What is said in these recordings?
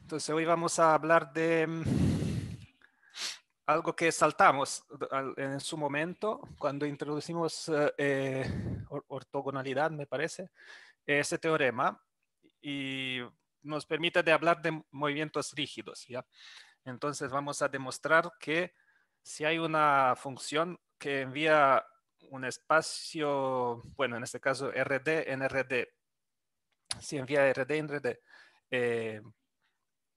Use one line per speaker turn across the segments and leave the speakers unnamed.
Entonces hoy vamos a hablar de mm, algo que saltamos en su momento cuando introducimos eh, eh, ortogonalidad, me parece, ese teorema y nos permite de hablar de movimientos rígidos. ¿ya? Entonces vamos a demostrar que si hay una función que envía un espacio, bueno, en este caso RD en RD si envía RD en RD,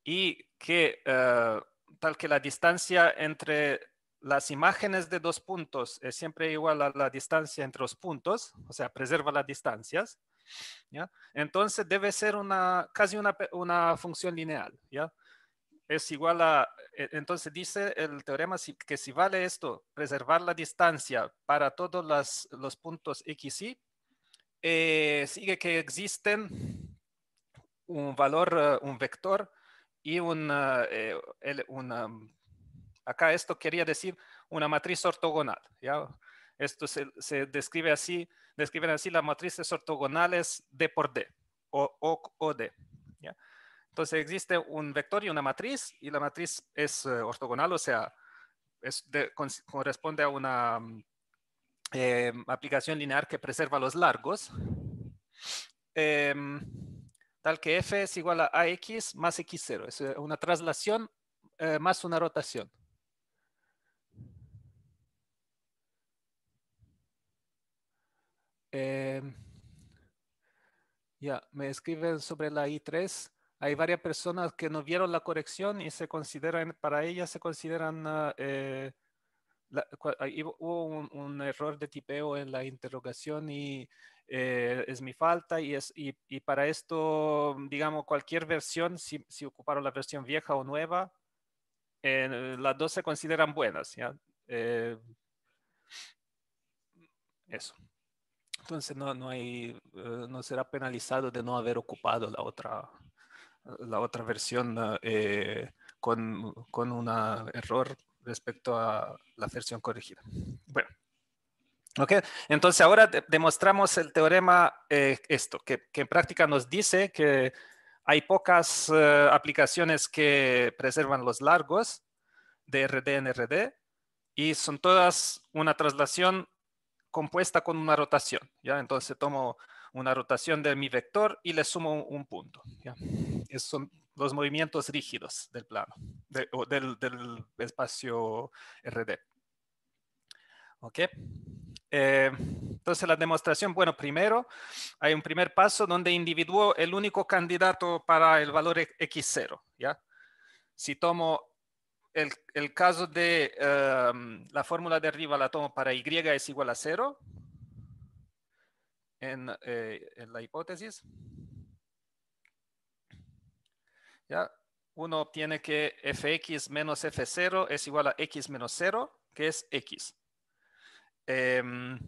y que eh, tal que la distancia entre las imágenes de dos puntos es siempre igual a la distancia entre los puntos, o sea, preserva las distancias. Entonces debe ser una, casi una, función lineal. ¿ya? Es igual a, e, entonces dice el teorema que si vale esto, preservar la distancia para todos los puntos x, y, eh, sigue que existen un valor, eh, un vector y un, eh, eh, una, acá esto quería decir una matriz ortogonal. ¿ya? Esto se, describe así, describen así las matrices ortogonales D por D o, o, D. ¿ya? Entonces existe un vector y una matriz y la matriz es ortogonal, o sea, corresponde a una aplicación lineal que preserva los largos. Em, tal que f es igual a ax más x0. Es eh, una traslación eh, más una rotación. Em, ya, me escriben sobre la I3. Hay varias personas que no vieron la corrección y se consideran, para ellas se consideran ah, eh, la, hubo un, error de tipeo en la interrogación y eh, es mi falta y, es, y, para esto, digamos, cualquier versión, si, ocuparon la versión vieja o nueva, eh, las dos se consideran buenas. Eh, eso. Entonces no, no, hay, no será penalizado de no haber ocupado la otra, la otra versión con, con un error respecto a la versión corregida. Bueno. Ok, entonces ahora demostramos el teorema eh, esto, que, en práctica nos dice que hay pocas eh, aplicaciones que preservan los largos de RD en RD y son todas una traslación compuesta con una rotación. ¿ya? Entonces tomo una rotación de mi vector y le sumo un punto. Esos son los movimientos rígidos del plano, del, espacio RD. ¿Ok? Eh, entonces la demostración, bueno, primero hay un primer paso donde individuo el único candidato para el valor X0, ¿ya? Si tomo el, caso de eh, la fórmula de arriba, la tomo para Y es igual a 0, eh, en, la hipótesis, uno obtiene que fx menos f0 es igual a x menos 0, que es x. Em,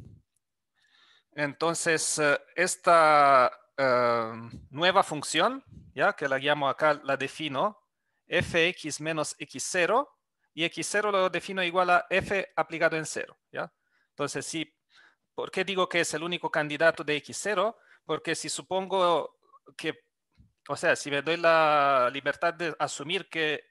entonces, eh, esta eh, nueva función, ya que la llamo acá, la defino, fx menos x0, y x0 lo defino igual a f aplicado en 0. ¿ya? Entonces, si ¿Por qué digo que es el único candidato de X0? Porque si supongo que, o sea, si me doy la libertad de asumir que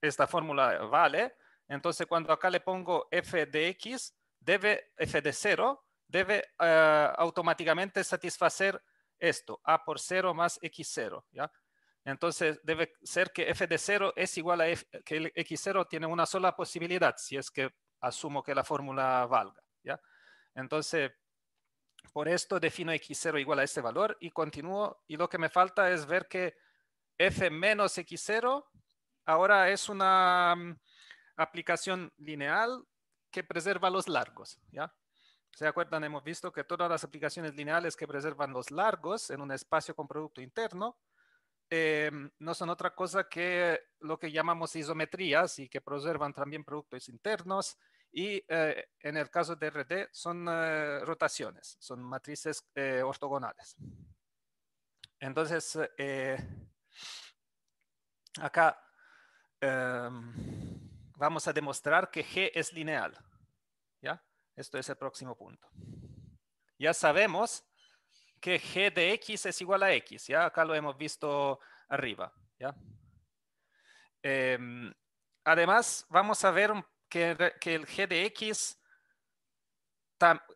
esta fórmula vale, entonces cuando acá le pongo f de x, debe, f de 0, debe eh, automáticamente satisfacer esto, a por 0 más x0, ¿ya? Entonces debe ser que f de 0 es igual a que el x0 tiene una sola posibilidad, si es que asumo que la fórmula valga, ¿ya? Entonces, por esto defino x0 igual a este valor y continúo. Y lo que me falta es ver que f menos x0 ahora es una mm, aplicación lineal que preserva los largos. ¿ya? ¿Se acuerdan? Hemos visto que todas las aplicaciones lineales que preservan los largos en un espacio con producto interno em, no son otra cosa que lo que llamamos isometrías y que preservan también productos internos y eh, en el caso de RD son eh, rotaciones, son matrices eh, ortogonales. Entonces, acá em, vamos a demostrar que G es lineal. ¿ya? Esto es el próximo punto. Ya sabemos que G de X es igual a X. ¿ya? Acá lo hemos visto arriba. ¿ya? Em, además, vamos a ver un que, el g de x,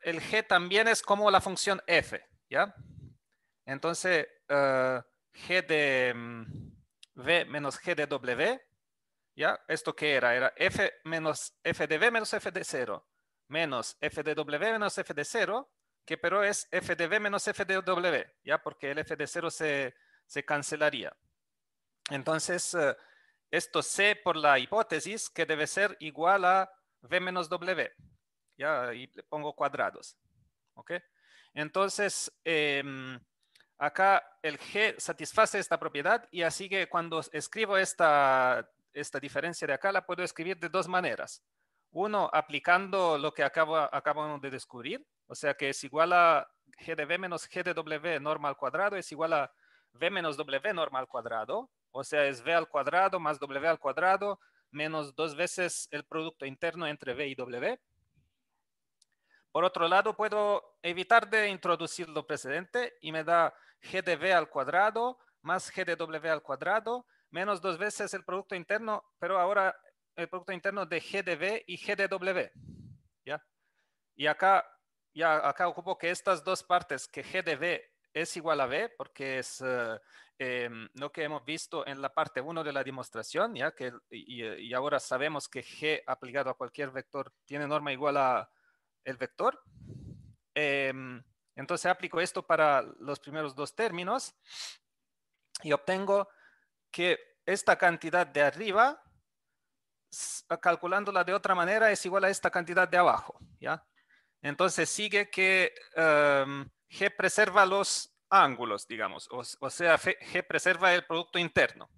el g también es como la función f, ¿ya? Entonces, eh, g de mm, v menos g de w, ¿ya? ¿Esto qué era? Era f menos f de v menos f de 0, menos f de w menos f de 0, que pero es f de v menos f de w, ¿ya? Porque el f de 0 se, cancelaría. Entonces, eh, esto sé por la hipótesis que debe ser igual a V menos W. Ya, y le pongo cuadrados. ¿Ok? Entonces, em, acá el G satisface esta propiedad y así que cuando escribo esta, esta diferencia de acá la puedo escribir de dos maneras. Uno, aplicando lo que acabo, acabamos de descubrir, o sea que es igual a G de V menos G de W normal cuadrado es igual a V menos W normal cuadrado. O sea, es v al cuadrado más w al cuadrado menos dos veces el producto interno entre v y w. Por otro lado, puedo evitar de introducir lo precedente y me da g de v al cuadrado más g de w al cuadrado menos dos veces el producto interno, pero ahora el producto interno de g de v y g de w. ¿ya? Y acá, ya acá ocupo que estas dos partes, que g de v es igual a B porque es eh, em, lo que hemos visto en la parte 1 de la demostración, ya que y, ahora sabemos que G aplicado a cualquier vector tiene norma igual a el vector. Em, entonces aplico esto para los primeros dos términos y obtengo que esta cantidad de arriba, calculándola de otra manera, es igual a esta cantidad de abajo, ¿ya? Entonces sigue que... Em, G preserva los ángulos, digamos, o, sea, G preserva el producto interno.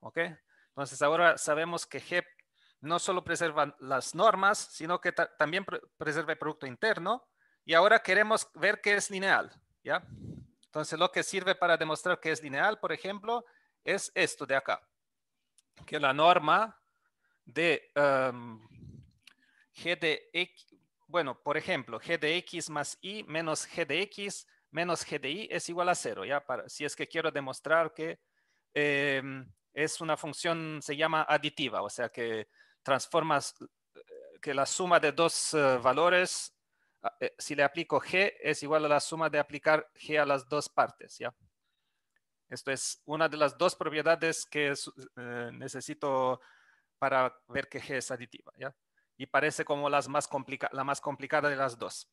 ¿Ok? Entonces ahora sabemos que G no solo preserva las normas, sino que también preserva el producto interno. Y ahora queremos ver que es lineal, ¿ya? Entonces lo que sirve para demostrar que es lineal, por ejemplo, es esto de acá. Que la norma de em, G de X, bueno, por ejemplo, g de x más y menos g de x menos g de y es igual a cero, ¿ya? Para, si es que quiero demostrar que em, es una función, se llama aditiva, o sea que transformas eh, que la suma de dos eh, valores, ah, eh, si le aplico g, es igual a la suma de aplicar g a las dos partes, ¿ya? Esto es una de las dos propiedades que necesito para ver que g es aditiva, ¿ya? y parece como más la más complicada de las dos.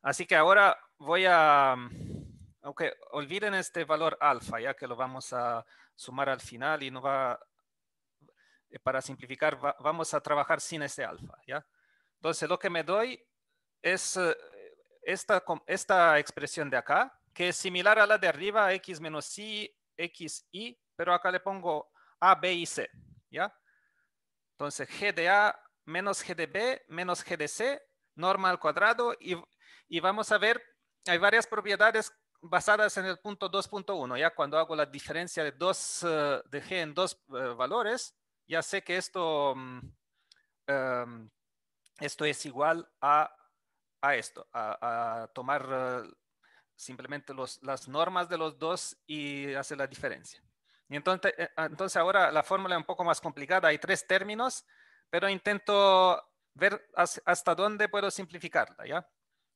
Así que ahora voy a, aunque olviden este valor alfa, ya que lo vamos a sumar al final y no va, eh, para simplificar, vamos a trabajar sin ese alfa, ¿ya? Entonces lo que me doy es eh, esta, esta expresión de acá, que es similar a la de arriba, x menos y, x, y, pero acá le pongo a, b y c, ¿ya? Entonces, GDA menos B menos GDC, norma al cuadrado, y, y vamos a ver, hay varias propiedades basadas en el punto 2.1, ya cuando hago la diferencia de, dos, eh, de g en dos eh, valores, ya sé que esto, mm, em, esto es igual a, esto, a, tomar eh, simplemente los, las normas de los dos y hacer la diferencia. Y entonces, eh, ah, entonces ahora la fórmula es un poco más complicada, hay tres términos, pero intento ver hasta dónde puedo simplificarla, ¿ya?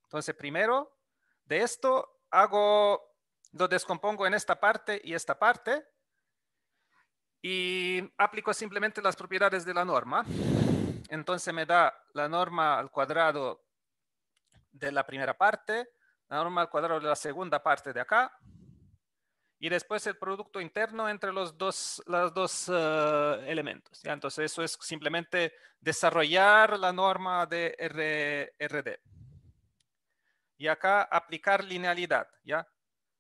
Entonces primero de esto hago, lo descompongo en esta parte y esta parte y aplico simplemente las propiedades de la norma. Entonces me da la norma al cuadrado de la primera parte, la norma al cuadrado de la segunda parte de acá, y después el producto interno entre los dos, los dos ah, elementos. Entonces, eso es simplemente desarrollar la norma de RD. Y acá aplicar linealidad. ¿ya?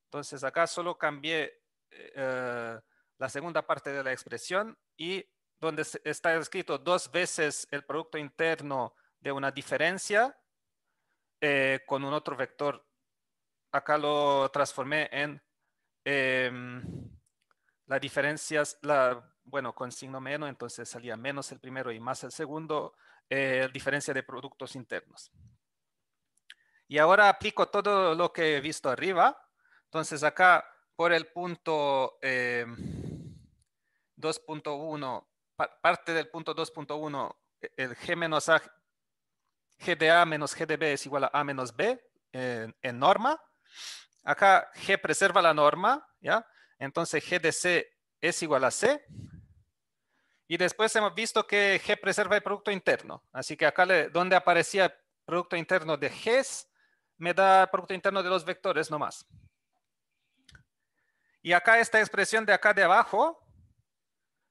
Entonces, acá solo cambié eh, ah, la segunda parte de la expresión y donde está escrito dos veces el producto interno de una diferencia eh, con un otro vector. Acá lo transformé en la em, las diferencias, la, bueno, con signo menos, entonces salía menos el primero y más el segundo, eh, diferencia de productos internos. Y ahora aplico todo lo que he visto arriba. Entonces acá por el punto 2.1, em, parte del punto 2.1, e, el G menos A, G de A menos G de B es igual a A menos B en norma. Acá G preserva la norma, ¿ya? Entonces G de C es igual a C. Y después hemos visto que G preserva el producto interno. Así que acá donde aparecía el producto interno de G, me da el producto interno de los vectores nomás. Y acá esta expresión de acá de abajo,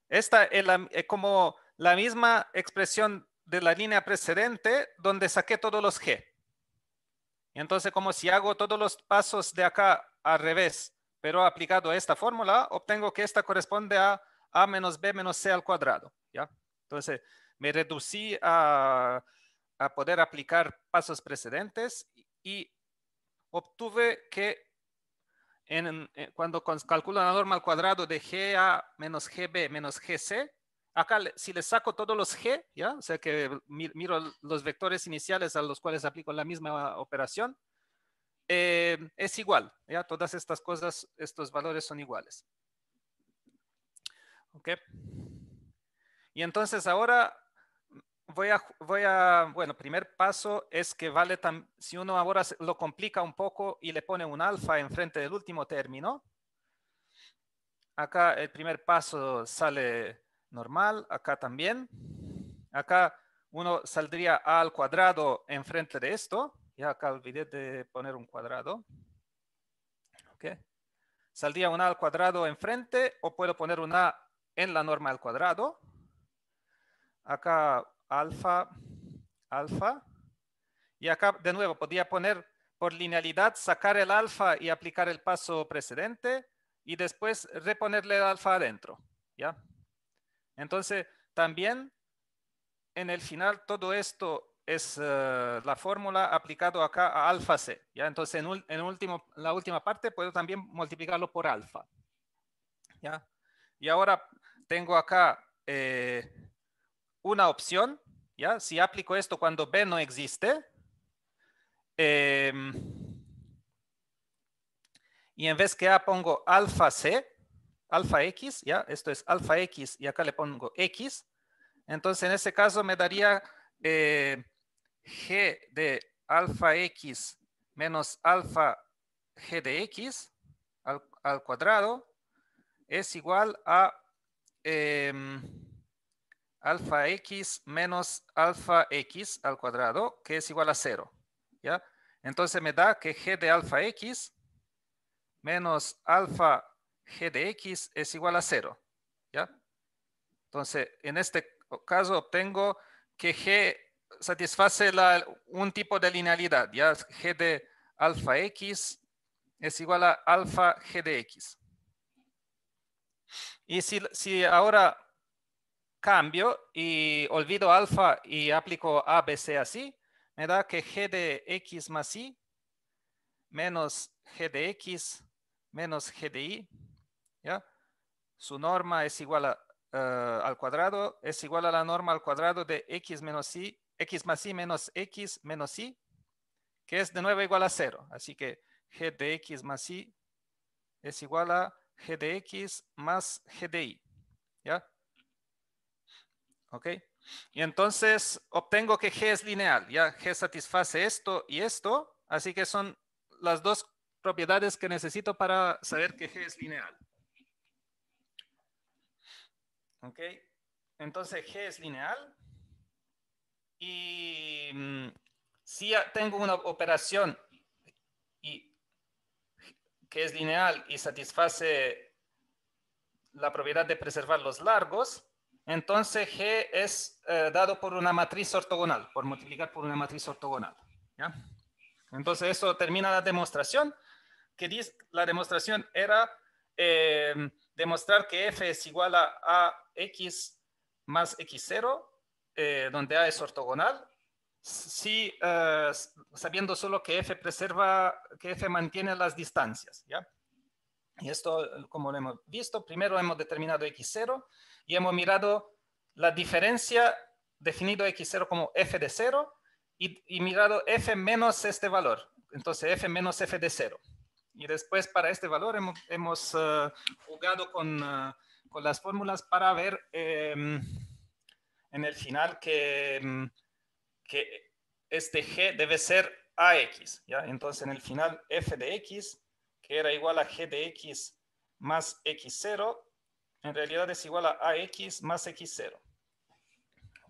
esta es, eh, como la misma expresión de la línea precedente donde saqué todos los G. Entonces, como si hago todos los pasos de acá al revés, pero aplicado a esta fórmula, obtengo que esta corresponde a a menos b menos c al cuadrado. ¿ya? Entonces, me reducí a, poder aplicar pasos precedentes y obtuve que cuando calculo la norma al cuadrado de g a menos GB menos GC, Acá, si le saco todos los G, ¿ya? o sea que miro los vectores iniciales a los cuales aplico la misma operación, eh, es igual. ¿ya? Todas estas cosas, estos valores son iguales. ¿Ok? Y entonces ahora voy a, voy a, bueno, primer paso es que vale, tan si uno ahora lo complica un poco y le pone un alfa enfrente del último término, acá el primer paso sale normal, acá también. Acá uno saldría al cuadrado enfrente de esto. Ya acá olvidé de poner un cuadrado. okay Saldría una al cuadrado enfrente o puedo poner una en la norma al cuadrado. Acá alfa, alfa. Y acá de nuevo podría poner por linealidad, sacar el alfa y aplicar el paso precedente y después reponerle el alfa adentro. ¿Ya? Entonces, también en el final todo esto es eh, la fórmula aplicado acá a alfa C. ¿ya? Entonces, en, último, la última parte puedo también multiplicarlo por alfa. ¿ya? Y ahora tengo acá eh, una opción. ¿ya? Si aplico esto cuando B no existe, em, y en vez que A pongo alfa C, alfa x, ¿ya? Esto es alfa x y acá le pongo x. Entonces, en ese caso me daría eh, g de alfa x menos alfa g de x al, cuadrado es igual a em, alfa x menos alfa x al cuadrado, que es igual a cero. ¿ya? Entonces me da que g de alfa x menos alfa g de x es igual a 0. ¿ya? Entonces, en este caso obtengo que g satisface un tipo de linealidad, ya g de alfa x es igual a alfa g de x. Y si, ahora cambio y olvido alfa y aplico a, b, c así, me da que g de x más y menos g de x menos g de y ¿ya? Su norma es igual eh, al cuadrado, es igual a la norma al cuadrado de x menos y, x más y menos x menos y, que es de nuevo igual a cero. Así que g de x más y es igual a g de x más g de y, ¿ya? ¿Ok? Y entonces obtengo que g es lineal, ya g satisface esto y esto, así que son las dos propiedades que necesito para saber que g es lineal. ¿Ok? Entonces G es lineal. Y mm, si ah, tengo una operación y, que es lineal y satisface la propiedad de preservar los largos, entonces G es eh, dado por una matriz ortogonal, por multiplicar por una matriz ortogonal. ¿ya? Entonces eso termina la demostración, que la demostración era... Eh, demostrar que f es igual a ax más x0, eh, donde a es ortogonal, si, eh, sabiendo solo que f preserva, que f mantiene las distancias, Y esto, como lo hemos visto, primero hemos determinado x0 y hemos mirado la diferencia, definido x0 como f de 0 y, y mirado f menos este valor. Entonces, f menos f de 0. Y después para este valor hemos, eh, jugado eh, con, las fórmulas para ver em, en el final em, que, este g debe ser ax. ¿ya? Entonces en el final f de x, que era igual a g de x más x0, en realidad es igual a ax más x0.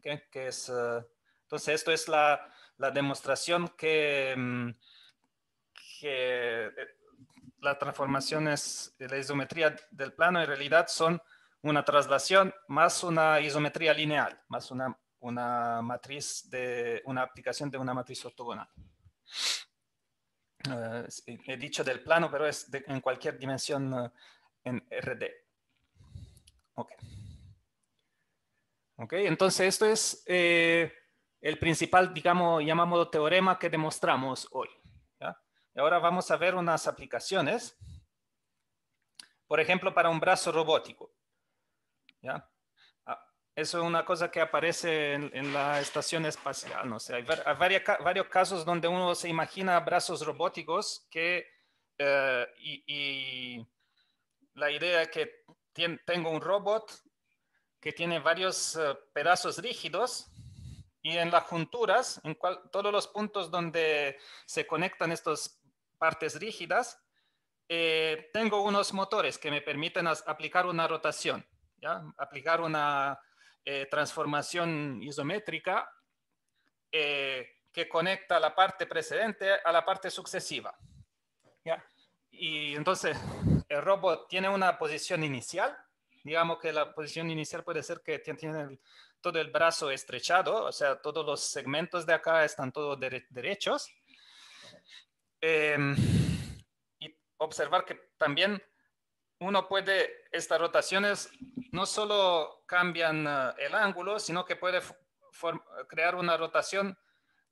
Que es, eh, entonces esto es la, demostración que... Em, que las transformaciones de la isometría del plano en realidad son una traslación más una isometría lineal, más una, una matriz de una aplicación de una matriz ortogonal. Eh, he dicho del plano, pero es en cualquier dimensión eh, en RD. Ok. Ok, entonces esto es eh, el principal, digamos, llamamos teorema que demostramos hoy. Y ahora vamos a ver unas aplicaciones. Por ejemplo, para un brazo robótico. ¿Ya? Ah, eso es una cosa que aparece en, la estación espacial. No sé, hay, varios casos donde uno se imagina brazos robóticos que, eh, y, la idea es que tengo un robot que tiene varios eh, pedazos rígidos y en las junturas, en todos los puntos donde se conectan estos partes rígidas, eh, tengo unos motores que me permiten aplicar una rotación, aplicar una eh, transformación isométrica eh, que conecta la parte precedente a la parte sucesiva. Y entonces el robot tiene una posición inicial, digamos que la posición inicial puede ser que tiene todo el brazo estrechado, o sea, todos los segmentos de acá están todos derechos, Em, y observar que también uno puede, estas rotaciones no solo cambian eh, el ángulo, sino que puede crear una rotación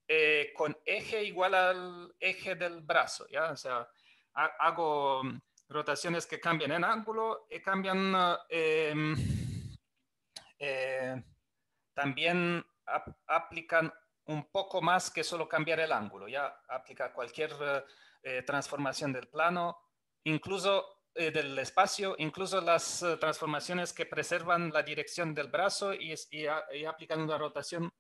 eh, con eje igual al eje del brazo, ¿ya? O sea, hago mm, rotaciones que cambian en ángulo y eh, cambian em, también aplican un poco más que solo cambiar el ángulo, ya aplica cualquier eh, eh, transformación del plano, incluso eh, del espacio, incluso las transformaciones que preservan la dirección del brazo y, y, aplican una rotación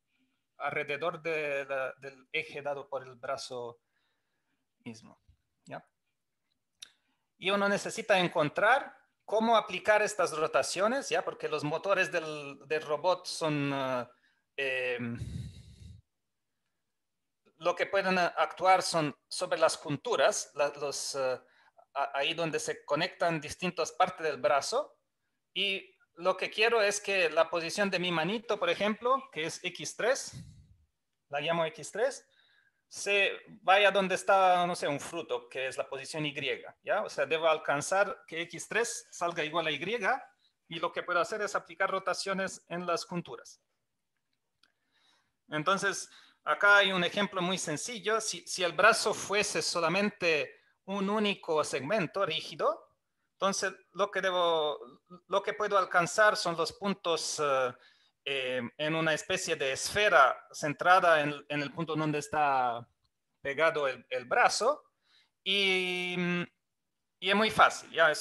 alrededor del eje dado por el brazo mismo. ¿ya? Y uno necesita encontrar cómo aplicar estas rotaciones, ¿ya? porque los motores del, robot son... Em, lo que pueden actuar son sobre las junturas, los, eh, ahí donde se conectan distintas partes del brazo. Y lo que quiero es que la posición de mi manito, por ejemplo, que es X3, la llamo X3, se vaya donde está, no sé, un fruto, que es la posición Y, ¿ya? O sea, debo alcanzar que X3 salga igual a Y y lo que puedo hacer es aplicar rotaciones en las junturas. Entonces, Acá hay un ejemplo muy sencillo. Si, el brazo fuese solamente un único segmento rígido, entonces lo que, puedo alcanzar son los puntos eh, eh, en una especie de esfera centrada en, el punto donde está pegado el, brazo. Y, es muy fácil, ¿ya?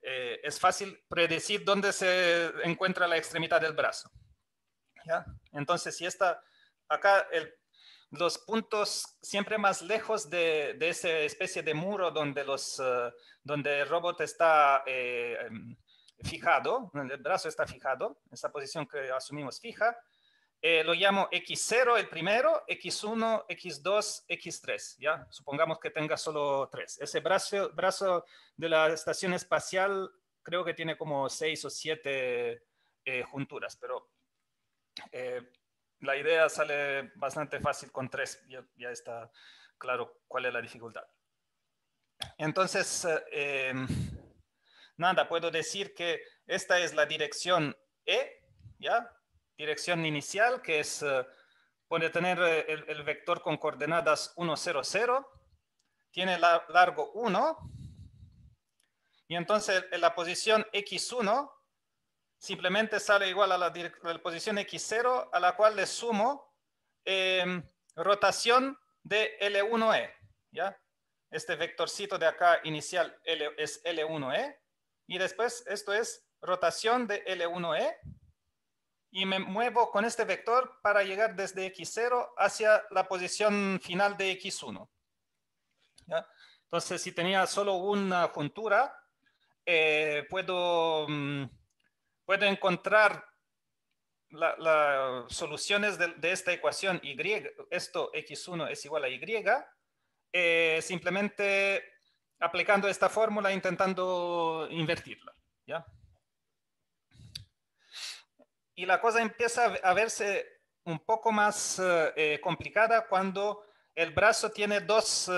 Eh, es, fácil predecir dónde se encuentra la extremidad del brazo. Entonces, si esta acá los puntos siempre más lejos de, esa especie de muro donde, los, eh, donde el robot está eh, em, fijado, donde el brazo está fijado, esa posición que asumimos fija, eh, lo llamo X0 el primero, X1, X2, X3, ¿ya? Supongamos que tenga solo tres. Ese brazo, brazo de la estación espacial creo que tiene como seis o siete junturas, pero la idea sale bastante fácil con tres, ya, está claro cuál es la dificultad. Entonces, eh, nada, puedo decir que esta es la dirección E, ¿ya? Dirección inicial, que es, eh, puede tener eh, el, vector con coordenadas 1, 0, 0, tiene largo 1, y entonces en la posición X1 simplemente sale igual a la, posición X0, a la cual le sumo em, rotación de L1E, ¿ya? Este vectorcito de acá inicial es L1E, y después esto es rotación de L1E, y me muevo con este vector para llegar desde X0 hacia la posición final de X1. Entonces, si tenía solo una juntura, eh, puedo... Mm, Puedo encontrar las soluciones de, esta ecuación y, esto x1 es igual a y, eh, simplemente aplicando esta fórmula intentando invertirla. ¿ya? Y la cosa empieza a verse un poco más eh, eh, complicada cuando el brazo tiene dos,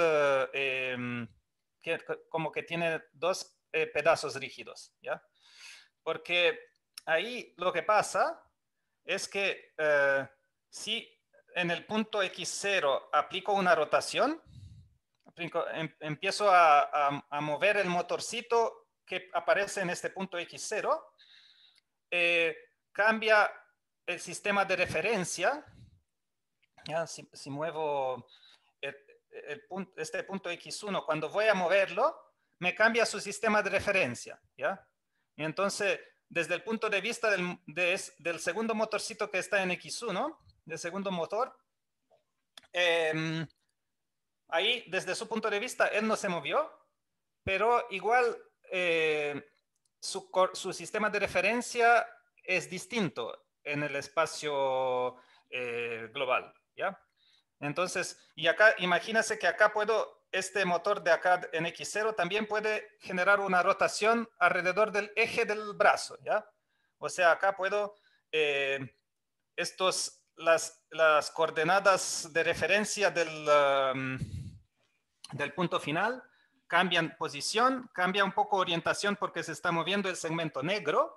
em, como que tiene dos pedazos rígidos, ¿ya? Porque ahí lo que pasa es que eh, si en el punto X0 aplico una rotación, em, empiezo a, mover el motorcito que aparece en este punto X0, eh, cambia el sistema de referencia. si, muevo este punto X1, cuando voy a moverlo, me cambia su sistema de referencia. Y entonces desde el punto de vista del, del segundo motorcito que está en X1, del segundo motor, em, ahí desde su punto de vista él no se movió, pero igual eh, su, su, sistema de referencia es distinto en el espacio eh, global, ¿ya? Entonces, y acá, imagínense que acá puedo este motor de acá en X0 también puede generar una rotación alrededor del eje del brazo, ¿ya? O sea, acá puedo, eh, estos, las, las, coordenadas de referencia del, um, del punto final cambian posición, cambia un poco orientación porque se está moviendo el segmento negro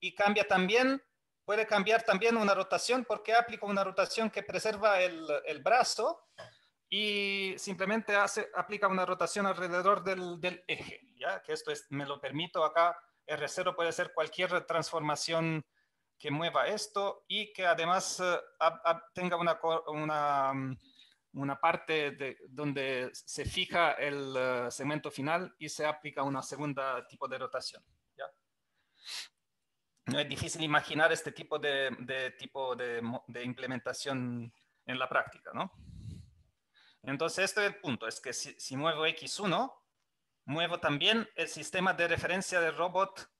y cambia también, puede cambiar también una rotación porque aplico una rotación que preserva el, el brazo y simplemente hace, aplica una rotación alrededor del, eje, ¿ya? que esto es, me lo permito acá, R0 puede ser cualquier transformación que mueva esto y que además eh, tenga mm, una, parte de, donde se fija el eh, segmento final y se aplica una segunda tipo de rotación. ¿ya? No es difícil imaginar este tipo de, tipo de implementación en la práctica, ¿no? Entonces, este es el punto, es que si, muevo X1, muevo también el sistema de referencia del robot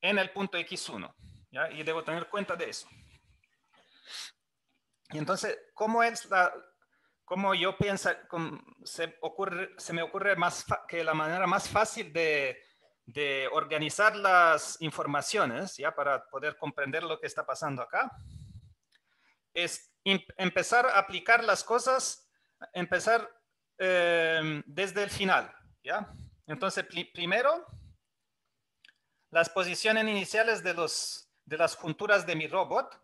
en el punto X1, ¿ya? Y debo tener cuenta de eso. Y entonces, ¿cómo es la, cómo yo pienso, se, ocurre, se me ocurre más que la manera más fácil de, de, organizar las informaciones, ya para poder comprender lo que está pasando acá, es empezar a aplicar las cosas, empezar eh, desde el final, ¿ya? Entonces, primero, las posiciones iniciales de, los, de las junturas de mi robot.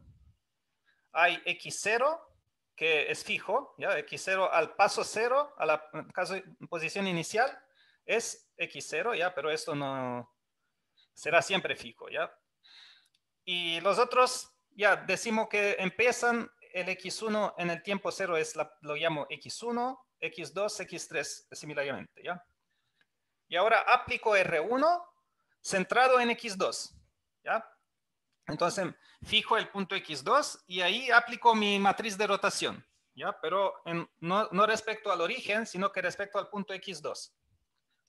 Hay X0, que es fijo, ¿ya? X0 al paso 0, a la posición inicial, es X0, ¿ya? Pero esto no será siempre fijo, ¿ya? Y los otros, ya, decimos que empiezan el X1 en el tiempo cero es lo llamo X1, X2, X3 similarmente, ¿ya? Y ahora aplico R1 centrado en X2, ¿ya? Entonces fijo el punto X2 y ahí aplico mi matriz de rotación, ¿ya? Pero no, no respecto al origen, sino que respecto al punto X2.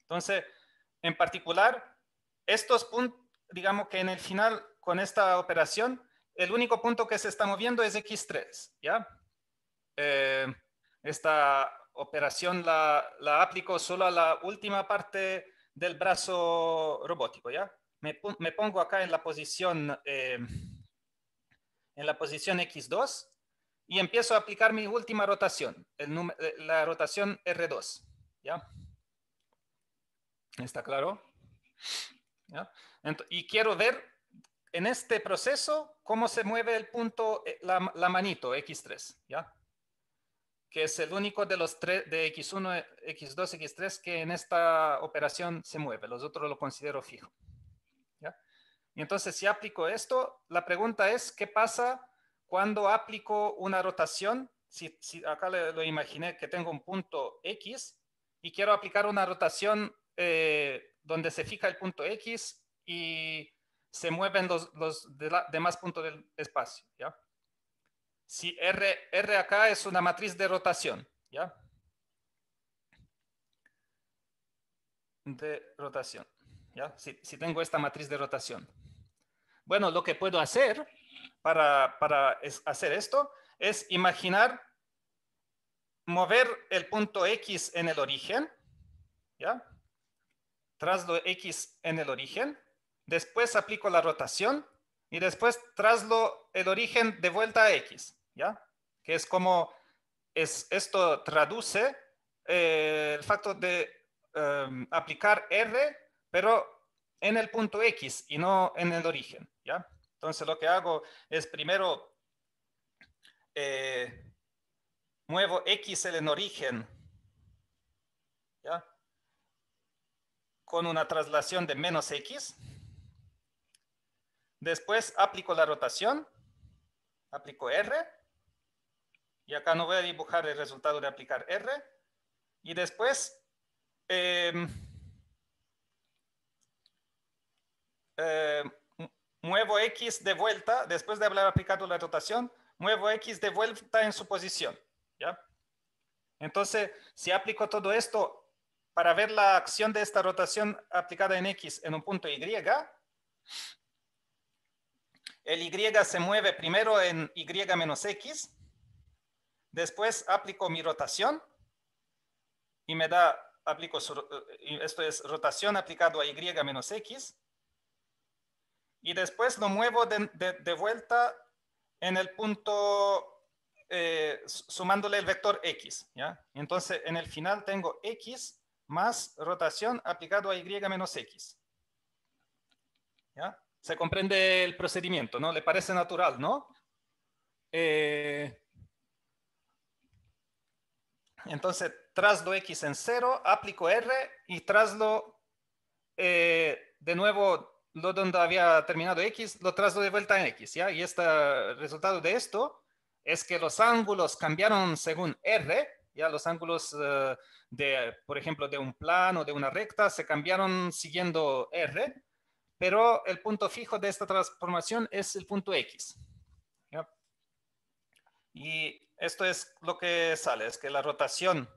Entonces, en particular, estos puntos, digamos que en el final, con esta operación, el único punto que se está moviendo es X3, ¿ya? Eh, esta operación la, aplico solo a la última parte del brazo robótico, ¿ya? Me, pongo acá en la posición, eh, en la posición X2 y empiezo a aplicar mi última rotación, eh, la rotación R2, ¿ya? ¿Está claro? y quiero ver en este proceso, ¿cómo se mueve el punto, eh, la, manito X3? ¿Ya? Que es el único de los tres, de X1, X2, X3 que en esta operación se mueve. Los otros lo considero fijo. ¿Ya? Y entonces, si aplico esto, la pregunta es, ¿qué pasa cuando aplico una rotación? Si, acá lo imaginé que tengo un punto X y quiero aplicar una rotación eh, donde se fija el punto X y se mueven los, demás puntos del espacio. Si R, acá es una matriz de rotación. De rotación. Si, tengo esta matriz de rotación. Bueno, lo que puedo hacer para, hacer esto es imaginar mover el punto X en el origen, ¿ya? Tras lo X en el origen, después aplico la rotación y después traslo el origen de vuelta a X, Que es como esto traduce eh, el factor de em, aplicar R, pero en el punto X y no en el origen, Entonces lo que hago es primero eh, muevo X en origen, Con una traslación de menos X, Después aplico la rotación, aplico R, y acá no voy a dibujar el resultado de aplicar R, y después eh, muevo X de vuelta, después de haber aplicado la rotación, muevo X de vuelta en su posición, Entonces, si aplico todo esto para ver la acción de esta rotación aplicada en X en un punto Y, el y se mueve primero en y menos x, después aplico mi rotación y me da, aplico, esto es rotación aplicado a y menos x, y después lo muevo de, vuelta en el punto, eh, sumándole el vector x, ¿ya? Entonces, en el final tengo x más rotación aplicado a y menos x, ¿ya? se comprende el procedimiento, ¿no? Le parece natural, ¿no? Eh, entonces, traslo X en cero, aplico R y traslo eh, de nuevo lo donde había terminado X, lo traslo de vuelta en X, ¿ya? Y este resultado de esto es que los ángulos cambiaron según R, ¿ya? Los ángulos eh, de, por ejemplo, de un plano, de una recta, se cambiaron siguiendo R, pero el punto fijo de esta transformación es el punto X. Y esto es lo que sale, es que la rotación,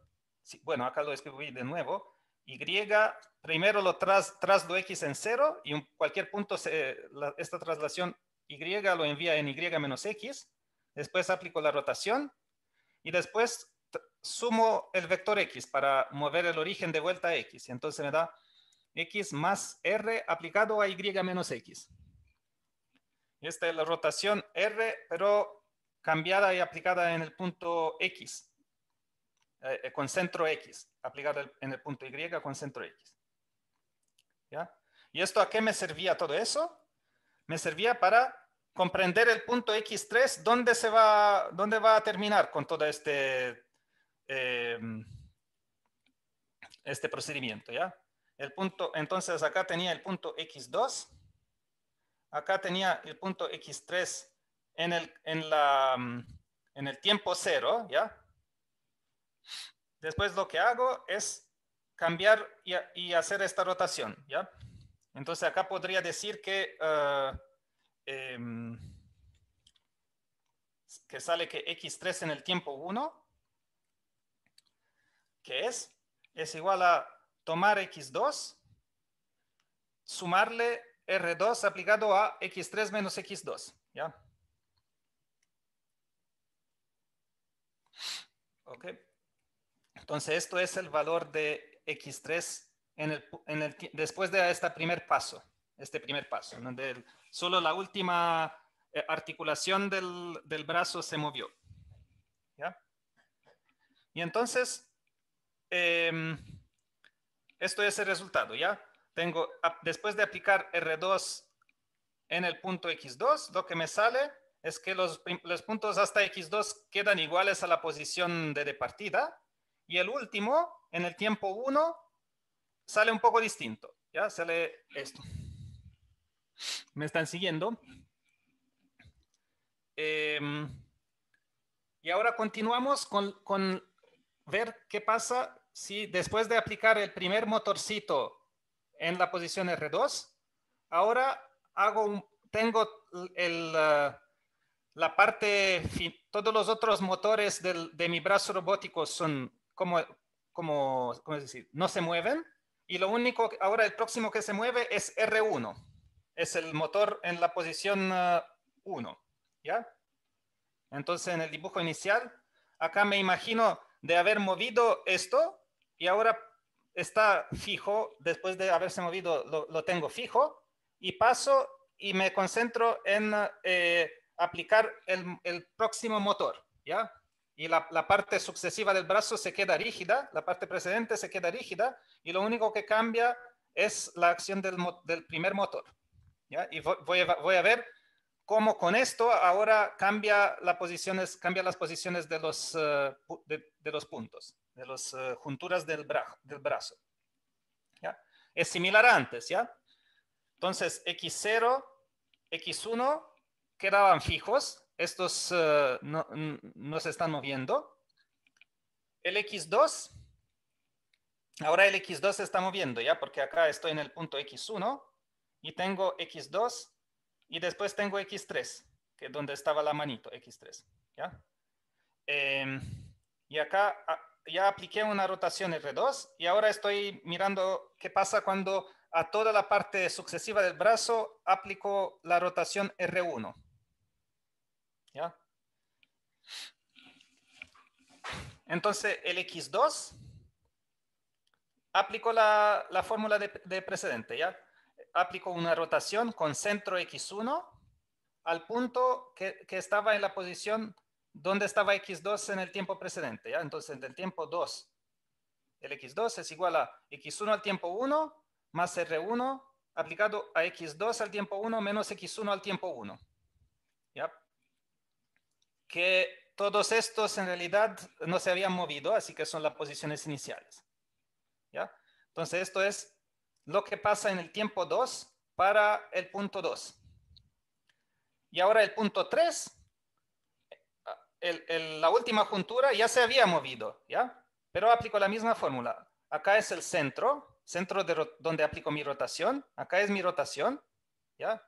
bueno, acá lo escribí de nuevo, Y primero lo tras, traslo X en cero y en cualquier punto esta traslación Y lo envía en Y menos X, después aplico la rotación y después sumo el vector X para mover el origen de vuelta a X. y Entonces me da x más r aplicado a y menos x. Esta es la rotación r, pero cambiada y aplicada en el punto x, eh, eh, con centro x, aplicada en el punto y con centro x. ¿Ya? ¿Y esto a qué me servía todo eso? Me servía para comprender el punto x3, dónde, se va, dónde va a terminar con todo este, em, este procedimiento. ¿ya? El punto, entonces acá tenía el punto X2, acá tenía el punto X3 en el, en la, mm, en el tiempo cero, ¿ya? Después lo que hago es cambiar y, hacer esta rotación, ¿ya? Entonces acá podría decir que, eh, em, que sale que X3 en el tiempo 1, que es, es igual a tomar x2, sumarle r2 aplicado a x3 menos x2. ¿ya? ¿Ok? Entonces, esto es el valor de x3 en después de este primer paso, este primer paso, donde solo la última eh, articulación del, brazo se movió. ¿ya? Y entonces, em, esto es el resultado, ¿ya? Tengo, después de aplicar R2 en el punto X2, lo que me sale es que los, puntos hasta X2 quedan iguales a la posición de, partida. Y el último, en el tiempo 1, sale un poco distinto. Ya sale esto. ¿Me están siguiendo? Em, y ahora continuamos con, con ver qué pasa si después de aplicar el primer motorcito en la posición R2, ahora hago tengo uh, la parte, todos los otros motores de mi brazo robótico son como, como, ¿cómo decir? No se mueven. Y lo único, ahora el próximo que se mueve es R1. Es el motor en la posición 1. Uh, ¿Ya? Entonces, en el dibujo inicial, acá me imagino de haber movido esto y ahora está fijo, después de haberse movido lo, tengo fijo y paso y me concentro en eh, aplicar el, próximo motor, ¿ya? Y la, parte sucesiva del brazo se queda rígida, la parte precedente se queda rígida y lo único que cambia es la acción del, primer motor, Y voy a, ver cómo con esto ahora cambia, las posiciones de los, eh, de los puntos de las eh, junturas del, brazo. Es similar a antes, ¿ya? Entonces, X0, X1 quedaban fijos, estos eh, no, se están moviendo. El X2, ahora el X2 se está moviendo, ¿ya? Porque acá estoy en el punto X1 y tengo X2 y después tengo X3, que es donde estaba la manito, X3, em, y acá ah, ya apliqué una rotación R2 y ahora estoy mirando qué pasa cuando a toda la parte sucesiva del brazo aplico la rotación R1. ¿Ya? Entonces, el X2 aplico la, fórmula de, precedente, ¿ya? Aplico una rotación con centro X1 al punto que, que estaba en la posición ¿Dónde estaba x2 en el tiempo precedente? ¿ya? Entonces, en el tiempo 2, el x2 es igual a x1 al tiempo 1 más r1 aplicado a x2 al tiempo 1 menos x1 al tiempo 1. ¿ya? Que todos estos en realidad no se habían movido, así que son las posiciones iniciales. ¿ya? Entonces, esto es lo que pasa en el tiempo 2 para el punto 2. Y ahora el punto 3 la última juntura ya se había movido, ¿ya? Pero aplico la misma fórmula. Acá es el centro, centro de donde aplico mi rotación. Acá es mi rotación, ¿ya?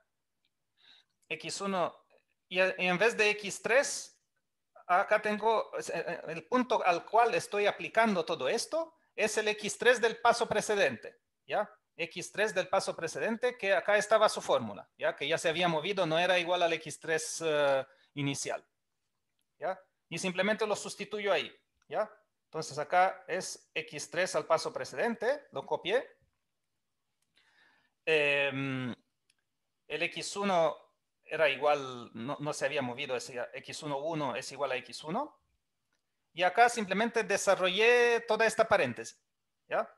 X1, y, en vez de X3, acá tengo eh, eh, el punto al cual estoy aplicando todo esto, es el X3 del paso precedente, ¿ya? X3 del paso precedente, que acá estaba su fórmula, ya que ya se había movido, no era igual al X3 eh, inicial. Y simplemente lo sustituyo ahí, ¿ya? Entonces acá es x3 al paso precedente, lo copié. Em, el x1 era igual, no, se había movido, ese x11 es igual a x1. Y acá simplemente desarrollé toda esta paréntesis, ¿ya?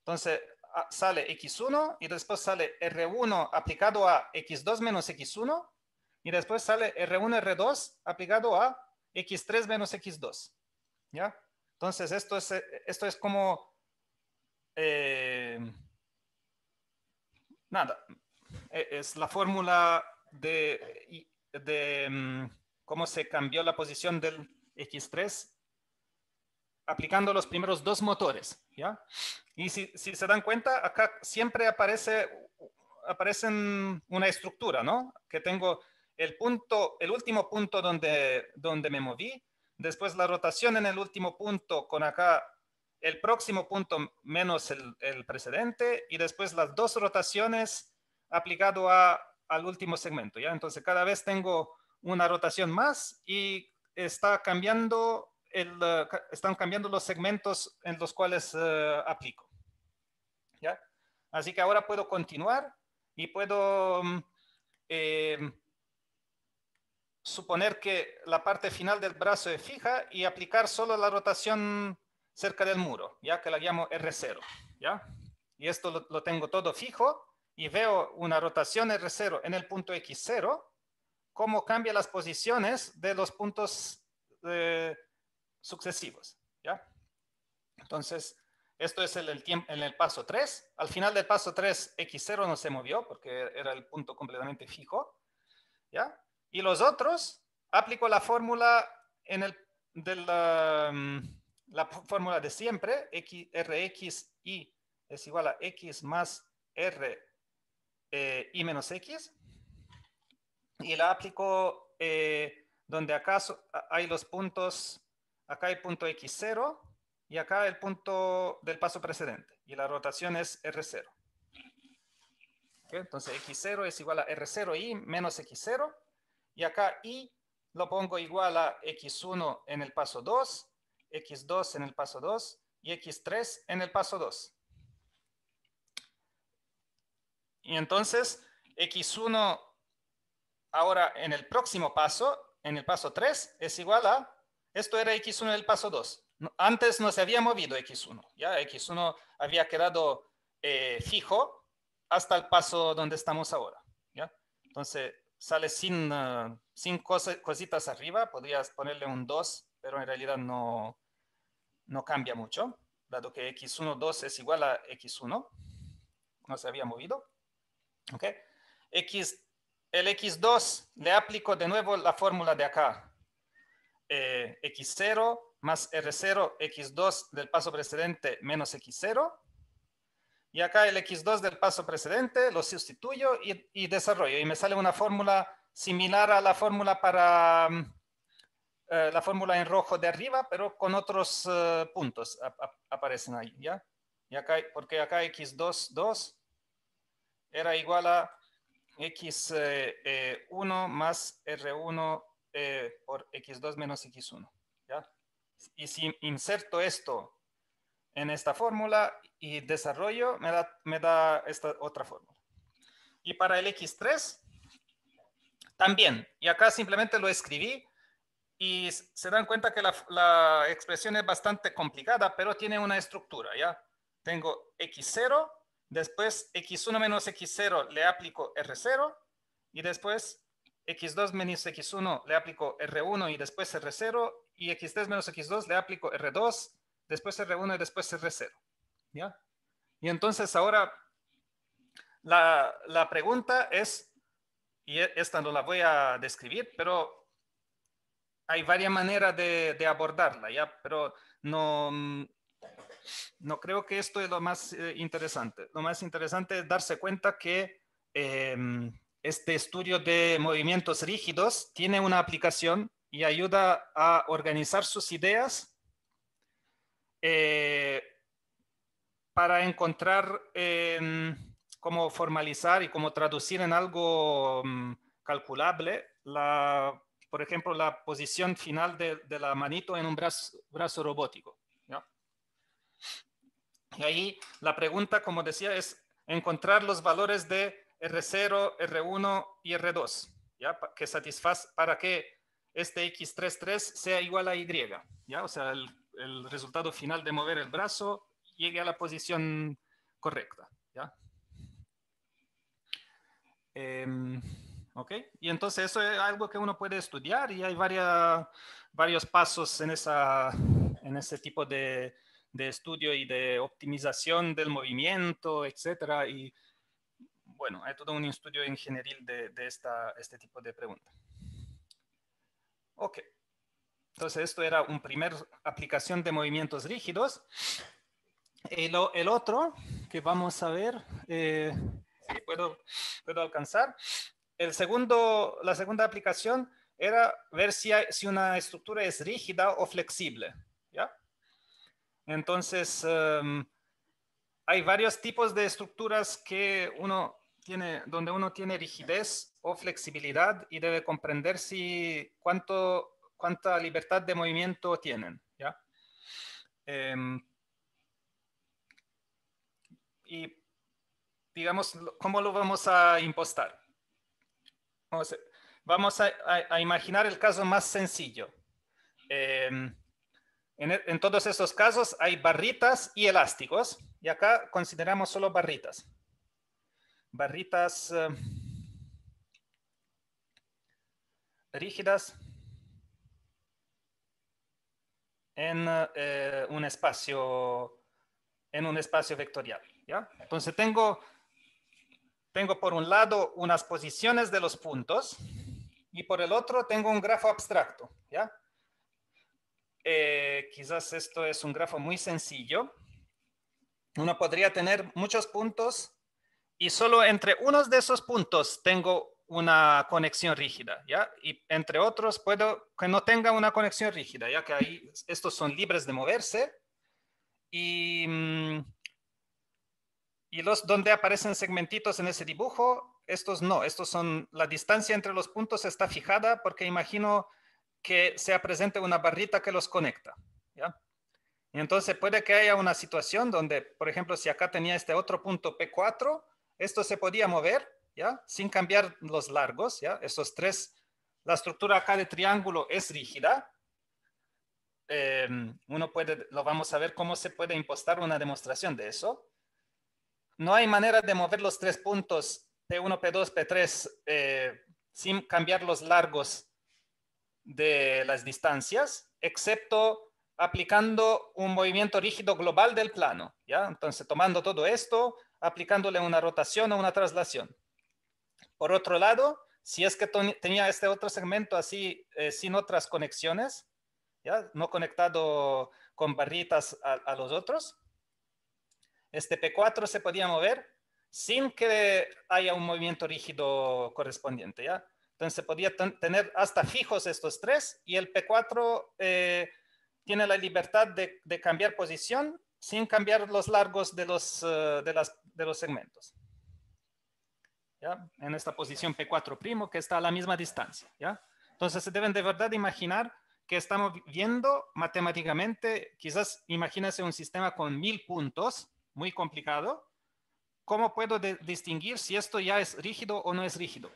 Entonces sale x1 y después sale r1 aplicado a x2 menos x1 y después sale r1, r2 aplicado a x3 menos x2. ¿Ya? Entonces, esto es, esto es como... Eh, nada, e, es la fórmula de, mm, cómo se cambió la posición del X3 aplicando los primeros dos motores, ¿ya? Y si, se dan cuenta, acá siempre aparece aparecen una estructura, ¿no? Que tengo el, punto, el último punto donde, donde me moví, después la rotación en el último punto con acá el próximo punto menos el, el precedente y después las dos rotaciones aplicado a, al último segmento. ¿ya? Entonces cada vez tengo una rotación más y está cambiando el, están cambiando los segmentos en los cuales eh, aplico. ¿ya? Así que ahora puedo continuar y puedo mm, eh, suponer que la parte final del brazo es fija y aplicar solo la rotación cerca del muro, ya que la llamo R0, ¿ya? Y esto lo, tengo todo fijo y veo una rotación R0 en el punto X0, cómo cambia las posiciones de los puntos eh, sucesivos, ¿ya? Entonces, esto es el, en el paso 3. Al final del paso 3, X0 no se movió porque era el punto completamente fijo, ¿ya? Y los otros, aplico la fórmula en el, de la, mm, de siempre, X, es igual a X más R y eh, menos X. Y la aplico eh, donde acaso hay los puntos, acá hay punto X0 y acá el punto del paso precedente. Y la rotación es R0. Entonces X0 es igual a R0 i menos X0 y acá y lo pongo igual a x1 en el paso 2, x2 en el paso 2 y x3 en el paso 2. Y entonces x1 ahora en el próximo paso, en el paso 3, es igual a, esto era x1 en el paso 2. Antes no se había movido x1, ya x1 había quedado eh, fijo hasta el paso donde estamos ahora. ¿ya? Entonces sale sin, ah, sin cositas arriba, podrías ponerle un 2, pero en realidad no, cambia mucho, dado que x1, 2 es igual a x1, no se había movido. X, el x2 le aplico de nuevo la fórmula de acá. Eh, x0 más r0, x2 del paso precedente menos x0 y acá el X2 del paso precedente lo sustituyo y, desarrollo. Y me sale una fórmula similar a la fórmula para mm, eh, la fórmula en rojo de arriba, pero con otros eh, puntos aparecen ahí, ¿ya? Y acá, porque acá X2, 2 era igual a X1 eh, más R1 por X2 menos X1, Y si inserto esto en esta fórmula y desarrollo me da, esta otra fórmula. Y para el X3 también. Y acá simplemente lo escribí y se dan cuenta que la, la expresión es bastante complicada, pero tiene una estructura, ¿ya? Tengo X0, después X1 menos X0 le aplico R0 y después X2 menos X1 le aplico R1 y después R0 y X3 menos X2 le aplico R2 después se reúne, y después se recero, ¿ya? Y entonces ahora la, pregunta es, y e, esta no la voy a describir, pero hay varias maneras de, abordarla, ¿ya? Pero no, mm, no creo que esto es lo más eh, interesante. Lo más interesante es darse cuenta que em, este estudio de movimientos rígidos tiene una aplicación y ayuda a organizar sus ideas eh, para encontrar em, cómo formalizar y cómo traducir en algo mm, calculable, la, por ejemplo, la posición final de, la manito en un brazo, brazo robótico. Y ahí la pregunta, como decía, es encontrar los valores de R0, R1 y R2, ¿ya? que satisfaz para que este X33 sea igual a Y. ¿ya? O sea, el el resultado final de mover el brazo llegue a la posición correcta. ¿ya? Em, ¿Ok? Y entonces eso es algo que uno puede estudiar y hay varios pasos en, esa, en ese tipo de, estudio y de optimización del movimiento, etcétera. Y bueno, hay todo un estudio ingenieril de, de este tipo de preguntas. Ok. Entonces, esto era un primer aplicación de movimientos rígidos. El, el otro que vamos a ver, eh, si puedo, alcanzar, el segundo, la segunda aplicación era ver si, si una estructura es rígida o flexible. ¿ya? Entonces, em, hay varios tipos de estructuras que uno tiene, donde uno tiene rigidez o flexibilidad y debe comprender si cuánto cuánta libertad de movimiento tienen. ¿ya? Em, y digamos, ¿cómo lo vamos a impostar? Vamos a, imaginar el caso más sencillo. Em, e, en, todos estos casos hay barritas y elásticos, y acá consideramos solo barritas. Barritas eh, rígidas en eh, un espacio en un espacio vectorial. ¿ya? Entonces tengo, tengo por un lado unas posiciones de los puntos y por el otro tengo un grafo abstracto. ¿ya? Eh, quizás esto es un grafo muy sencillo. Uno podría tener muchos puntos y solo entre unos de esos puntos tengo una conexión rígida, ¿ya? Y entre otros, puedo que no tenga una conexión rígida, ya que ahí estos son libres de moverse. Mm, y, los donde aparecen segmentitos en ese dibujo, estos no, estos son, la distancia entre los puntos está fijada porque imagino que sea presente una barrita que los conecta, ¿ya? Y entonces puede que haya una situación donde, por ejemplo, si acá tenía este otro punto P4, esto se podía mover, sin cambiar los largos, ¿ya? Esos tres, la estructura acá de triángulo es rígida. Em, uno puede, lo vamos a ver cómo se puede impostar una demostración de eso. No hay manera de mover los tres puntos P1, P2, P3 sin cambiar los largos de las distancias, excepto aplicando un movimiento rígido global del plano, ¿ya? Entonces, tomando todo esto, aplicándole una rotación o una traslación. Por otro lado, si es que tenía este otro segmento así, eh, sin otras conexiones, ¿ya? no conectado con barritas a, los otros, este P4 se podía mover sin que haya un movimiento rígido correspondiente. ¿ya? Entonces podía tener hasta fijos estos tres y el P4 eh, tiene la libertad de, cambiar posición sin cambiar los largos de los eh, segmentos. En esta posición P4' que está a la misma distancia, Entonces se deben de verdad imaginar que estamos viendo matemáticamente, quizás imagínense un sistema con mil puntos, muy complicado, ¿cómo puedo distinguir si esto ya es rígido o no es rígido?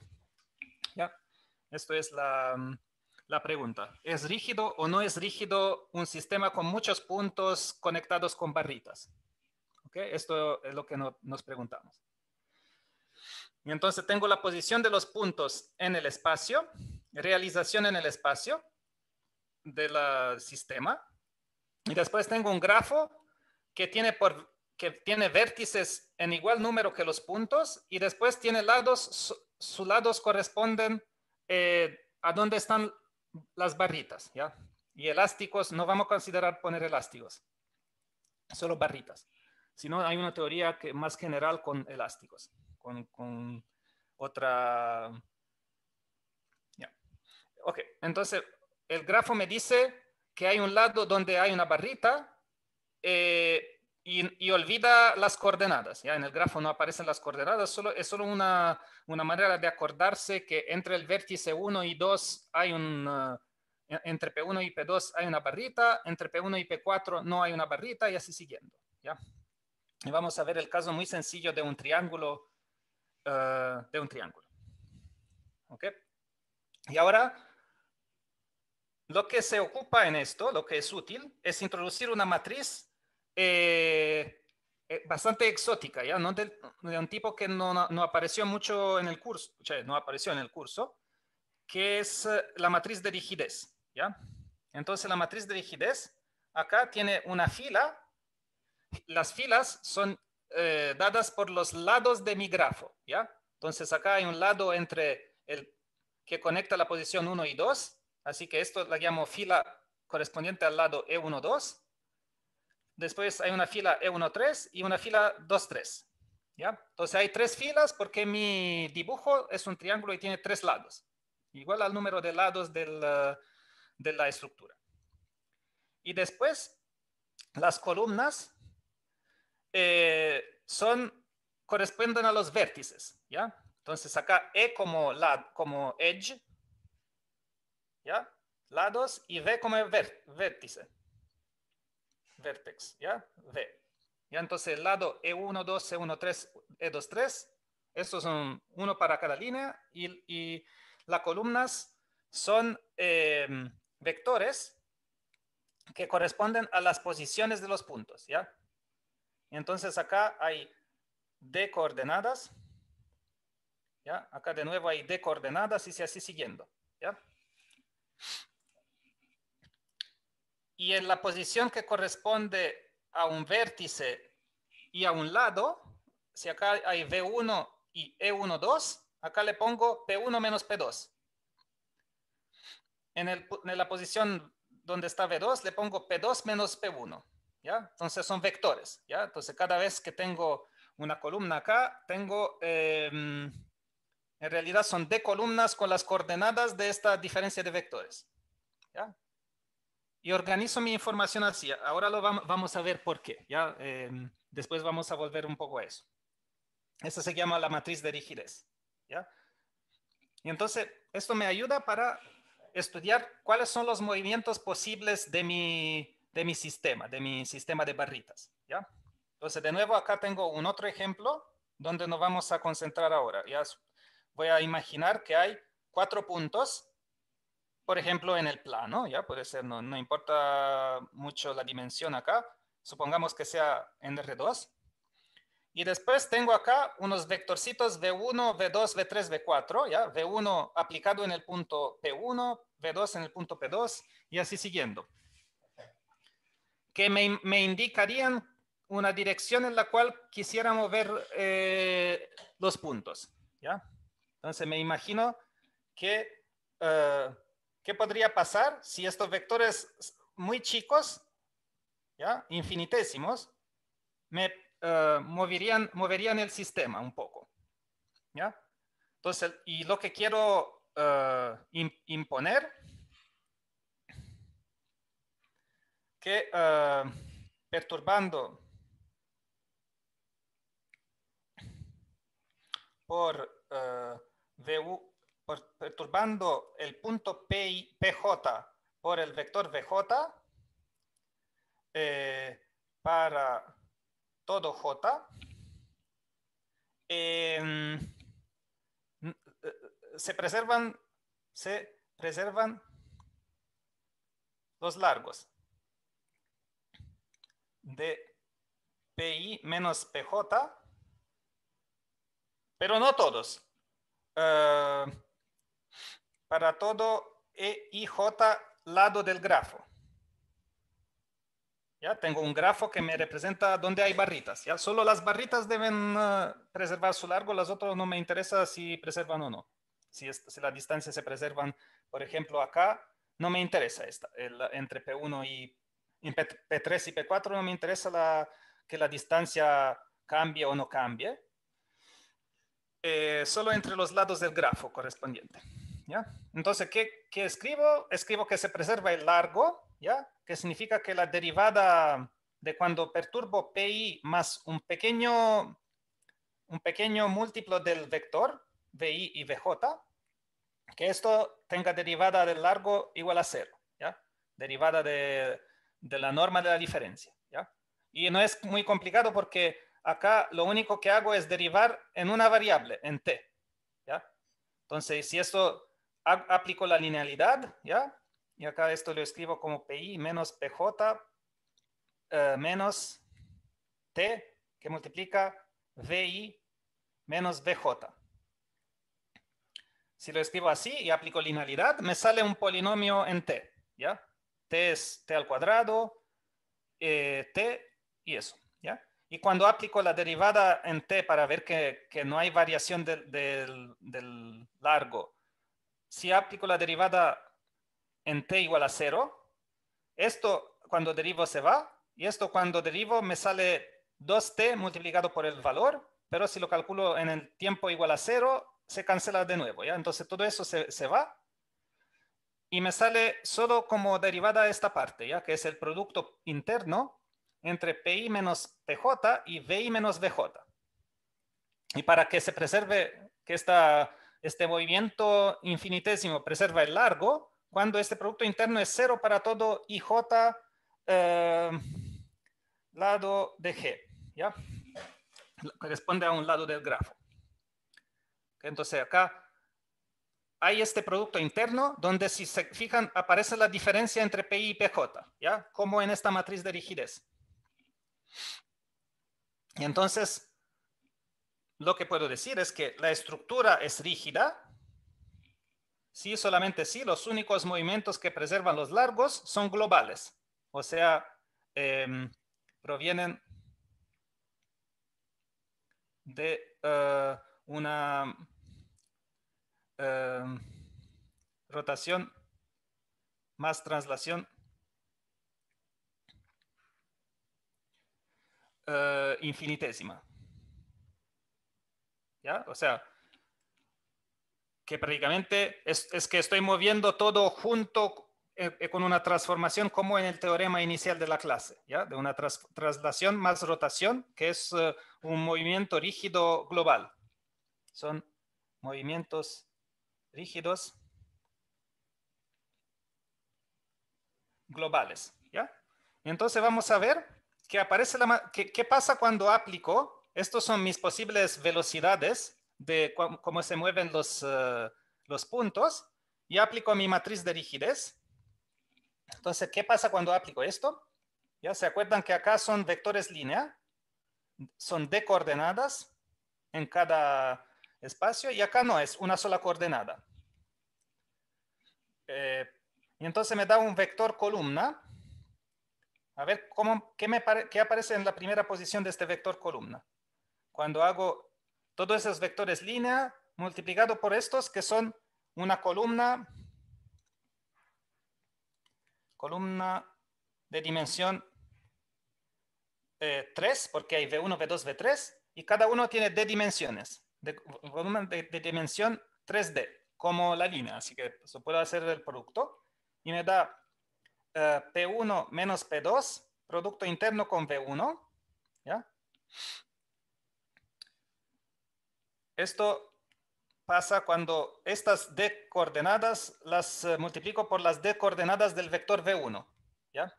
Esto es la, pregunta. ¿Es rígido o no es rígido un sistema con muchos puntos conectados con barritas? Esto es lo que nos preguntamos. Y entonces tengo la posición de los puntos en el espacio, realización en el espacio del ah, sistema. Y después tengo un grafo que tiene, vértices en igual número que los puntos y después tiene lados, sus lados corresponden eh, a dónde están las barritas, ¿ya? Y elásticos, no vamos a considerar poner elásticos, solo barritas. sino hay una teoría más general con elásticos con, otra... Ok, entonces el grafo me dice que hay un lado donde hay una barrita eh, y, olvida las coordenadas. ¿ya? En el grafo no aparecen las coordenadas, solo, es solo una, una manera de acordarse que entre el vértice 1 y 2 hay un eh, entre P1 y P2 hay una barrita, entre P1 y P4 no hay una barrita y así siguiendo. ¿ya? Y vamos a ver el caso muy sencillo de un triángulo eh, de un triángulo. ¿Ok? Y ahora, lo que se ocupa en esto, lo que es útil, es introducir una matriz eh, eh, bastante exótica, ¿ya? de, un tipo que no, apareció mucho en el curso, no apareció en el curso, que es la matriz de rigidez, ¿ya? Entonces, la matriz de rigidez acá tiene una fila. Las filas son dadas por los lados de mi grafo. ¿ya? Entonces acá hay un lado entre el que conecta la posición 1 y 2, así que esto la llamo fila correspondiente al lado E1, 2. Después hay una fila E1, 3 y una fila 2, 3. ¿ya? Entonces hay tres filas porque mi dibujo es un triángulo y tiene tres lados, igual al número de lados del, uh, de la estructura. Y después las columnas eh, son corresponden a los vértices, ¿ya? Entonces acá E como, la, como edge, ¿ya? Lados y V como ver, vértice. Vertex, ¿ya? V. ¿Ya? Entonces el lado E1, 2, E1, 3, E2, 3, estos son uno para cada línea y, las columnas son em, vectores que corresponden a las posiciones de los puntos, ¿ya? Entonces acá hay D coordenadas. ¿Ya? Acá de nuevo hay D coordenadas y se así siguiendo. ¿Ya? Y en la posición que corresponde a un vértice y a un lado, si acá hay V1 y E1, 2, acá le pongo P1 menos P2. En, en, la posición donde está V2, le pongo P2 menos P1. ¿ya? Entonces son vectores. ¿ya? Entonces cada vez que tengo una columna acá, tengo, eh, mm, en realidad son D columnas con las coordenadas de esta diferencia de vectores. ¿ya? Y organizo mi información así. Ahora lo vamos a ver por qué. ¿ya? Eh, después vamos a volver un poco a eso. Esto se llama la matriz de rigidez. ¿ya? Y entonces, esto me ayuda para estudiar cuáles son los movimientos posibles de mi, de mi sistema, de mi sistema de barritas. ¿ya? Entonces, de nuevo, acá tengo un otro ejemplo donde nos vamos a concentrar ahora. Ya voy a imaginar que hay cuatro puntos, por ejemplo, en el plano, ya puede ser, no, importa mucho la dimensión acá, supongamos que sea en R2. Y después tengo acá unos vectorcitos V1, V2, V3, V4, ya, V1 aplicado en el punto P1, V2 en el punto P2, y así siguiendo. Que me, me indicarían una dirección en la cual quisiera mover los eh, puntos. ¿ya? Entonces me imagino que, eh, ¿qué podría pasar si estos vectores muy chicos, ¿ya? infinitésimos, me eh, moverían, moverían el sistema un poco? Entonces, y lo que quiero imponer, que perturbando Eh, por, perturbando el punto P, PJ por el vector VJ eh, para todo J. Em, eh, se preservan, se preservan los largos de PI menos PJ pero no todos. Eh, para todo E y J lado del grafo. Ya tengo un grafo que me representa donde hay barritas. Ya solo las barritas deben eh, preservar su largo, las otras no me interesa si preservan o no. Si, las si distancia se preservan, por ejemplo, acá, no me interesa esta. entre P1 y P, 3 y P4 no me interesa que la distancia cambie o no cambie. Eh, solo entre los lados del grafo correspondiente. ¿ya? Entonces, ¿qué, escribo? Escribo que se preserva el largo, ¿ya? que significa que la derivada de cuando perturbo pi más un pequeño, un pequeño múltiplo del vector vi y vj, que esto tenga derivada del largo igual a cero, ¿ya? derivada de, de la norma de la diferencia. ¿ya? Y no es muy complicado porque acá lo único que hago es derivar en una variable, en t. Entonces, si esto aplico la linealidad, ¿ya? y acá esto lo escribo como pi menos pj eh, menos t que multiplica vi menos bj. Si lo escribo así y aplico linealidad, me sale un polinomio en t. t es t al cuadrado, eh, t y eso. Y cuando aplico la derivada en t para ver que, no hay variación del, largo, si aplico la derivada en t igual a cero, esto cuando derivo se va, y esto cuando derivo me sale 2t multiplicado por el valor, pero si lo calculo en el tiempo igual a cero, se cancela de nuevo, ¿ya? Entonces todo eso se, se va, y me sale solo como derivada esta parte, ya que es el producto interno entre PI menos PJ y VI menos VJ. Y para que se preserve que esta, este movimiento infinitésimo preserva el largo, cuando este producto interno es cero para todo IJ eh, lado de G, ¿ya? Corresponde a un lado del grafo. Entonces acá hay este producto interno donde si se fijan aparece la diferencia entre PI y PJ, ¿ya? Como en esta matriz de rigidez. Y entonces, lo que puedo decir es que la estructura es rígida, Sí, solamente sí. Los únicos movimientos que preservan los largos son globales. O sea, em, provienen de eh, una em, rotación más traslación infinitesima eh, infinitésima. ¿Ya? O sea, que prácticamente es, es que estoy moviendo todo junto eh, eh, con una transformación como en el teorema inicial de la clase, ¿ya? De una traslación más rotación, que es un movimiento rígido global. Son movimientos rígidos globales, ¿ya? Entonces vamos a ver aparece ¿Qué, pasa cuando aplico? Estos son mis posibles velocidades de cómo se mueven los, eh, los puntos y aplico mi matriz de rigidez. Entonces, ¿qué pasa cuando aplico esto? Ya se acuerdan que acá son vectores línea, son de coordenadas en cada espacio y acá no es una sola coordenada. Eh, y entonces me da un vector columna a ver, cómo, qué, me qué aparece en la primera posición de este vector columna? Cuando hago todos esos vectores línea multiplicado por estos que son una columna, columna de dimensión 3, eh, porque hay V1, V2, V3, y cada uno tiene D dimensiones, de, de, dimensión 3D, como la línea, así que eso puede hacer el producto, y me da eh, P1 menos P2, producto interno con v 1 Esto pasa cuando estas D coordenadas las eh, multiplico por las D coordenadas del vector V1. ¿ya?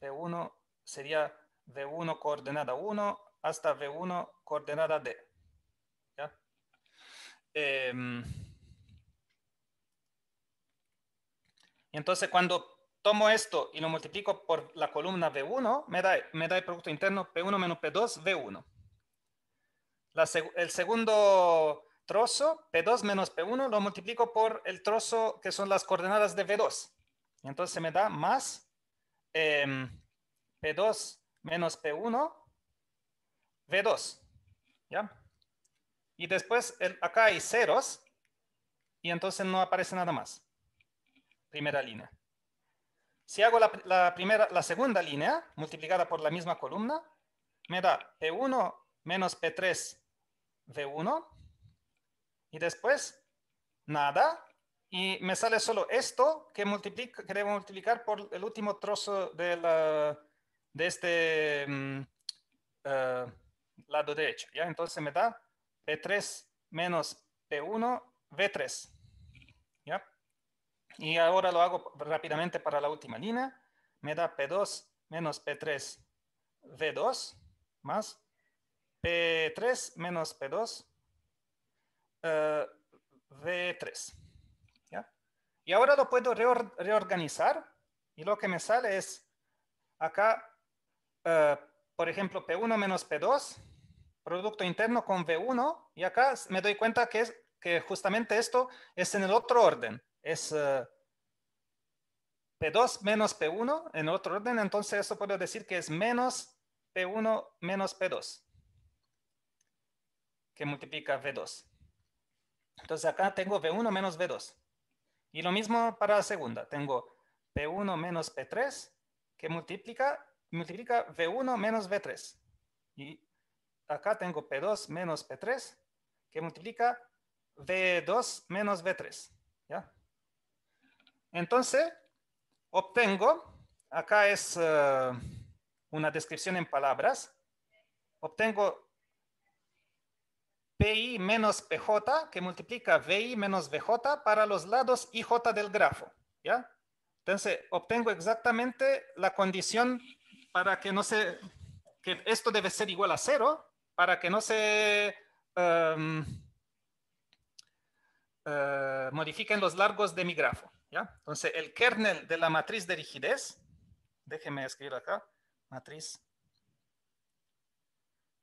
V1 sería V1 coordenada 1 hasta V1 coordenada D. ¿ya? Em, Entonces, cuando tomo esto y lo multiplico por la columna v 1 me da, me da el Producto Interno P1 menos P2, v 1 el segundo trozo, P2 menos P1, lo multiplico por el trozo que son las coordenadas de v 2 Entonces me da más em, P2 menos P1, v 2 ¿Ya? Y después acá hay ceros y entonces no aparece nada más primera línea. Si hago la, primera, la segunda línea multiplicada por la misma columna, me da P1 menos P3 V1 y después nada y me sale solo esto que, multiplica, debo multiplicar por el último trozo de, de este mm, eh, lado derecho. ¿ya? Entonces me da P3 menos P1 V3. Y ahora lo hago rápidamente para la última línea. Me da P2 menos P3, V2 más P3 menos P2, eh, V3. Y ahora lo puedo reorganizar y lo que me sale es acá, eh, por ejemplo, P1 menos P2, producto interno con V1 y acá me doy cuenta que, es, que justamente esto es en el otro orden es eh, P2 menos P1 en otro orden, entonces eso puedo decir que es menos P1 menos P2, que multiplica V2. Entonces acá tengo V1 menos V2. Y lo mismo para la segunda. Tengo P1 menos P3, que multiplica, multiplica V1 menos V3. Y acá tengo P2 menos P3, que multiplica V2 menos V3. ¿Ya? Entonces, obtengo, acá es eh, una descripción en palabras, obtengo PI menos PJ que multiplica VI menos VJ para los lados IJ del grafo. ¿ya? Entonces, obtengo exactamente la condición para que no se, que esto debe ser igual a cero, para que no se em, eh, modifiquen los largos de mi grafo. Entonces, el kernel de la matriz de rigidez, déjeme escribir acá, matriz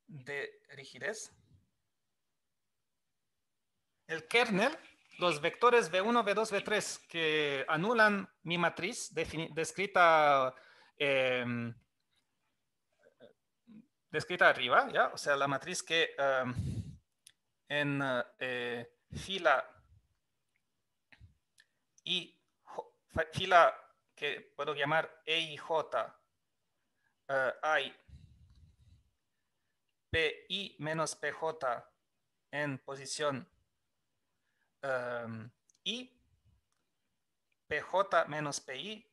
de rigidez. El kernel, los vectores V1, V2, V3 que anulan mi matriz descrita, em, descrita arriba, ¿ya? o sea, la matriz que em, en eh, fila y fila que puedo llamar EIJ, hay eh, PI menos PJ en posición eh, I, PJ menos PI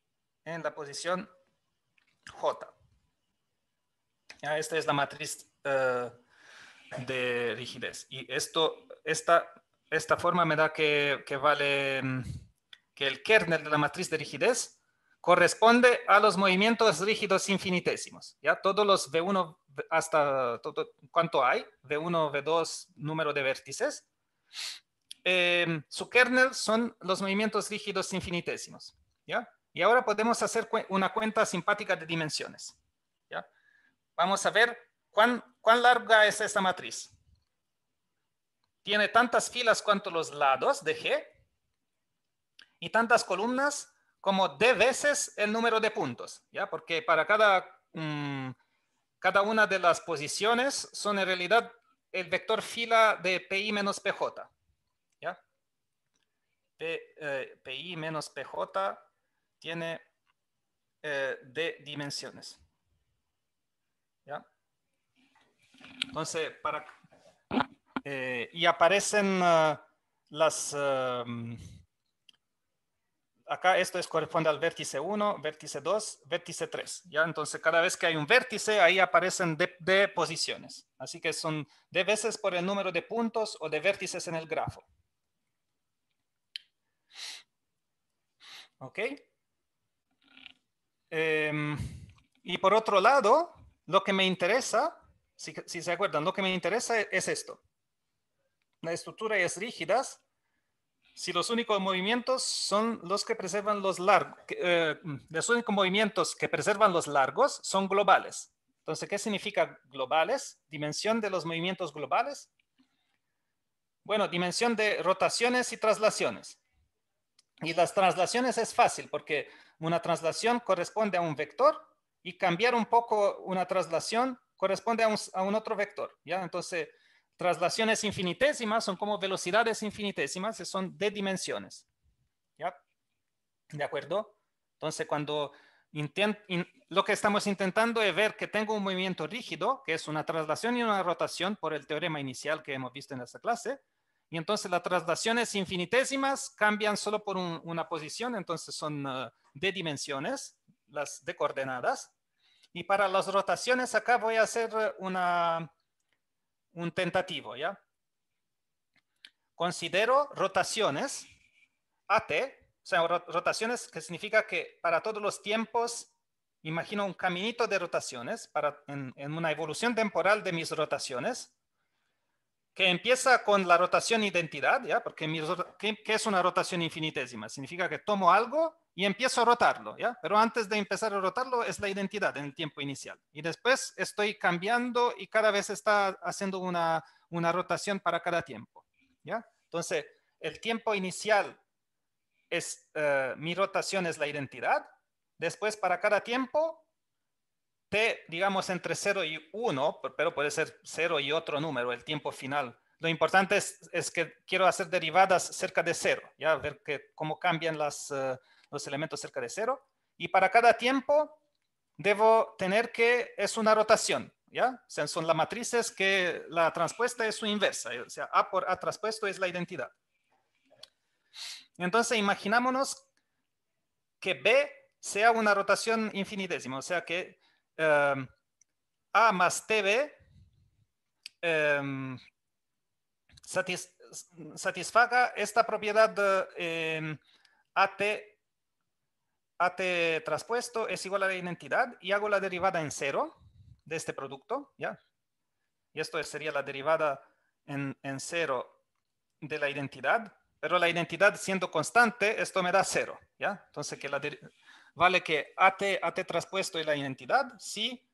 en la posición J. esta es la matriz eh, de rigidez. Y esto, esta, esta forma me da que, vale que el kernel de la matriz de rigidez corresponde a los movimientos rígidos infinitésimos. ¿ya? Todos los V1 hasta todo, cuánto hay, V1, V2, número de vértices. Em, su kernel son los movimientos rígidos infinitésimos. Y ahora podemos hacer una cuenta simpática de dimensiones. Vamos a ver cuán, cuán larga es esta matriz. Tiene tantas filas cuanto los lados de G y tantas columnas como d veces el número de puntos, ¿ya? Porque para cada, mm, cada una de las posiciones son en realidad el vector fila de pi menos pj, ¿ya? P, eh, pi menos pj tiene eh, d dimensiones, ¿ya? Entonces, para... Eh, y aparecen ah, las... Ah, acá esto corresponde al vértice 1, vértice 2, vértice 3. ¿ya? Entonces, cada vez que hay un vértice, ahí aparecen de, posiciones. Así que son de veces por el número de puntos o de vértices en el grafo. ¿Ok? Em, y por otro lado, lo que me interesa, si, se acuerdan, lo que me interesa es, esto. La estructura es rígidas si los únicos movimientos son los que preservan los largos, eh, los únicos movimientos que preservan los largos son globales. Entonces, ¿qué significa globales? Dimensión de los movimientos globales. Bueno, dimensión de rotaciones y traslaciones. Y las traslaciones es fácil porque una traslación corresponde a un vector y cambiar un poco una traslación corresponde a un, otro vector. ¿ya? Entonces, Traslaciones infinitésimas son como velocidades infinitésimas, son de dimensiones. ¿Ya? ¿De acuerdo? Entonces, cuando lo que estamos intentando es ver que tengo un movimiento rígido, que es una traslación y una rotación por el teorema inicial que hemos visto en esta clase, y entonces las traslaciones infinitésimas cambian solo por una posición, entonces son uh, de dimensiones, las de coordenadas. Y para las rotaciones acá voy a hacer una un tentativo, ¿ya? Considero rotaciones, AT, o sea, rotaciones que significa que para todos los tiempos, imagino un caminito de rotaciones para, en una evolución temporal de mis rotaciones, que empieza con la rotación identidad, ¿ya? Porque mi, ¿qué, es una rotación infinitésima? Significa que tomo algo y empiezo a rotarlo, ¿ya? Pero antes de empezar a rotarlo es la identidad en el tiempo inicial. Y después estoy cambiando y cada vez está haciendo una, rotación para cada tiempo, ¿ya? Entonces, el tiempo inicial es, eh, mi rotación es la identidad. Después, para cada tiempo, t, digamos, entre 0 y 1, pero puede ser 0 y otro número, el tiempo final. Lo importante es, que quiero hacer derivadas cerca de 0, ya ver que, cómo cambian eh, los elementos cerca de 0. Y para cada tiempo debo tener que es una rotación, ¿ya? O sea, son las matrices que la transpuesta es su inversa, o sea, A por A transpuesto es la identidad. Entonces, imaginámonos que B sea una rotación infinitésima, o sea, que Em, a más TV em, satisfaga esta propiedad AT, AT traspuesto es igual a la identidad y hago la derivada en cero de este producto, ¿ya? Y esto sería la derivada en, en cero de la identidad, pero la identidad siendo constante, esto me da cero, ¿ya? Entonces que la vale que AT, AT traspuesto y la identidad si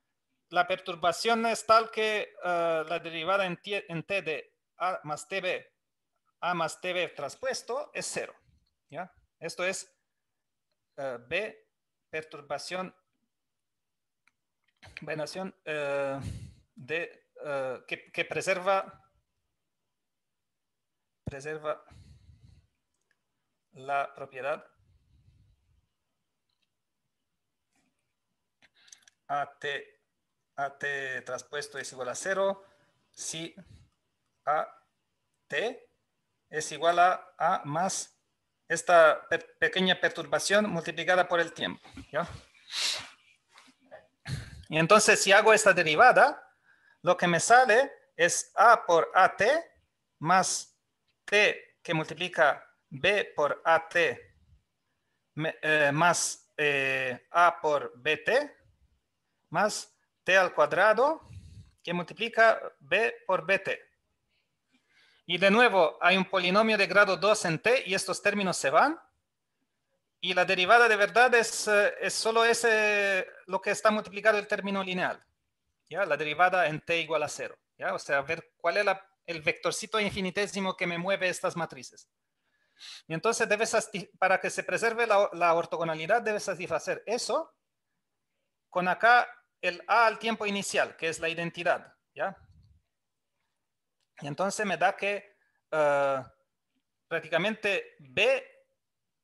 la perturbación es tal que eh, la derivada en, t, de A más TB, A más TB traspuesto es cero. ¿ya? Esto es eh, B, perturbación, combinación eh, de, que, preserva preserva la propiedad AT, AT traspuesto es igual a cero si AT es igual a A más esta pequeña perturbación multiplicada por el tiempo. Y entonces si hago esta derivada, lo que me sale es A por AT más T que multiplica B por AT eh, más eh, A por BT más t al cuadrado que multiplica b por bt. Y de nuevo, hay un polinomio de grado 2 en t y estos términos se van. Y la derivada de verdad es, eh, es solo ese, lo que está multiplicado el término lineal. ¿ya? La derivada en t igual a 0. ¿ya? O sea, ver cuál es el vectorcito infinitésimo que me mueve estas matrices. Y entonces debes, para que se preserve la, la ortogonalidad, debes satisfacer eso con acá el A al tiempo inicial, que es la identidad, ¿ya? Y entonces me da que eh, prácticamente B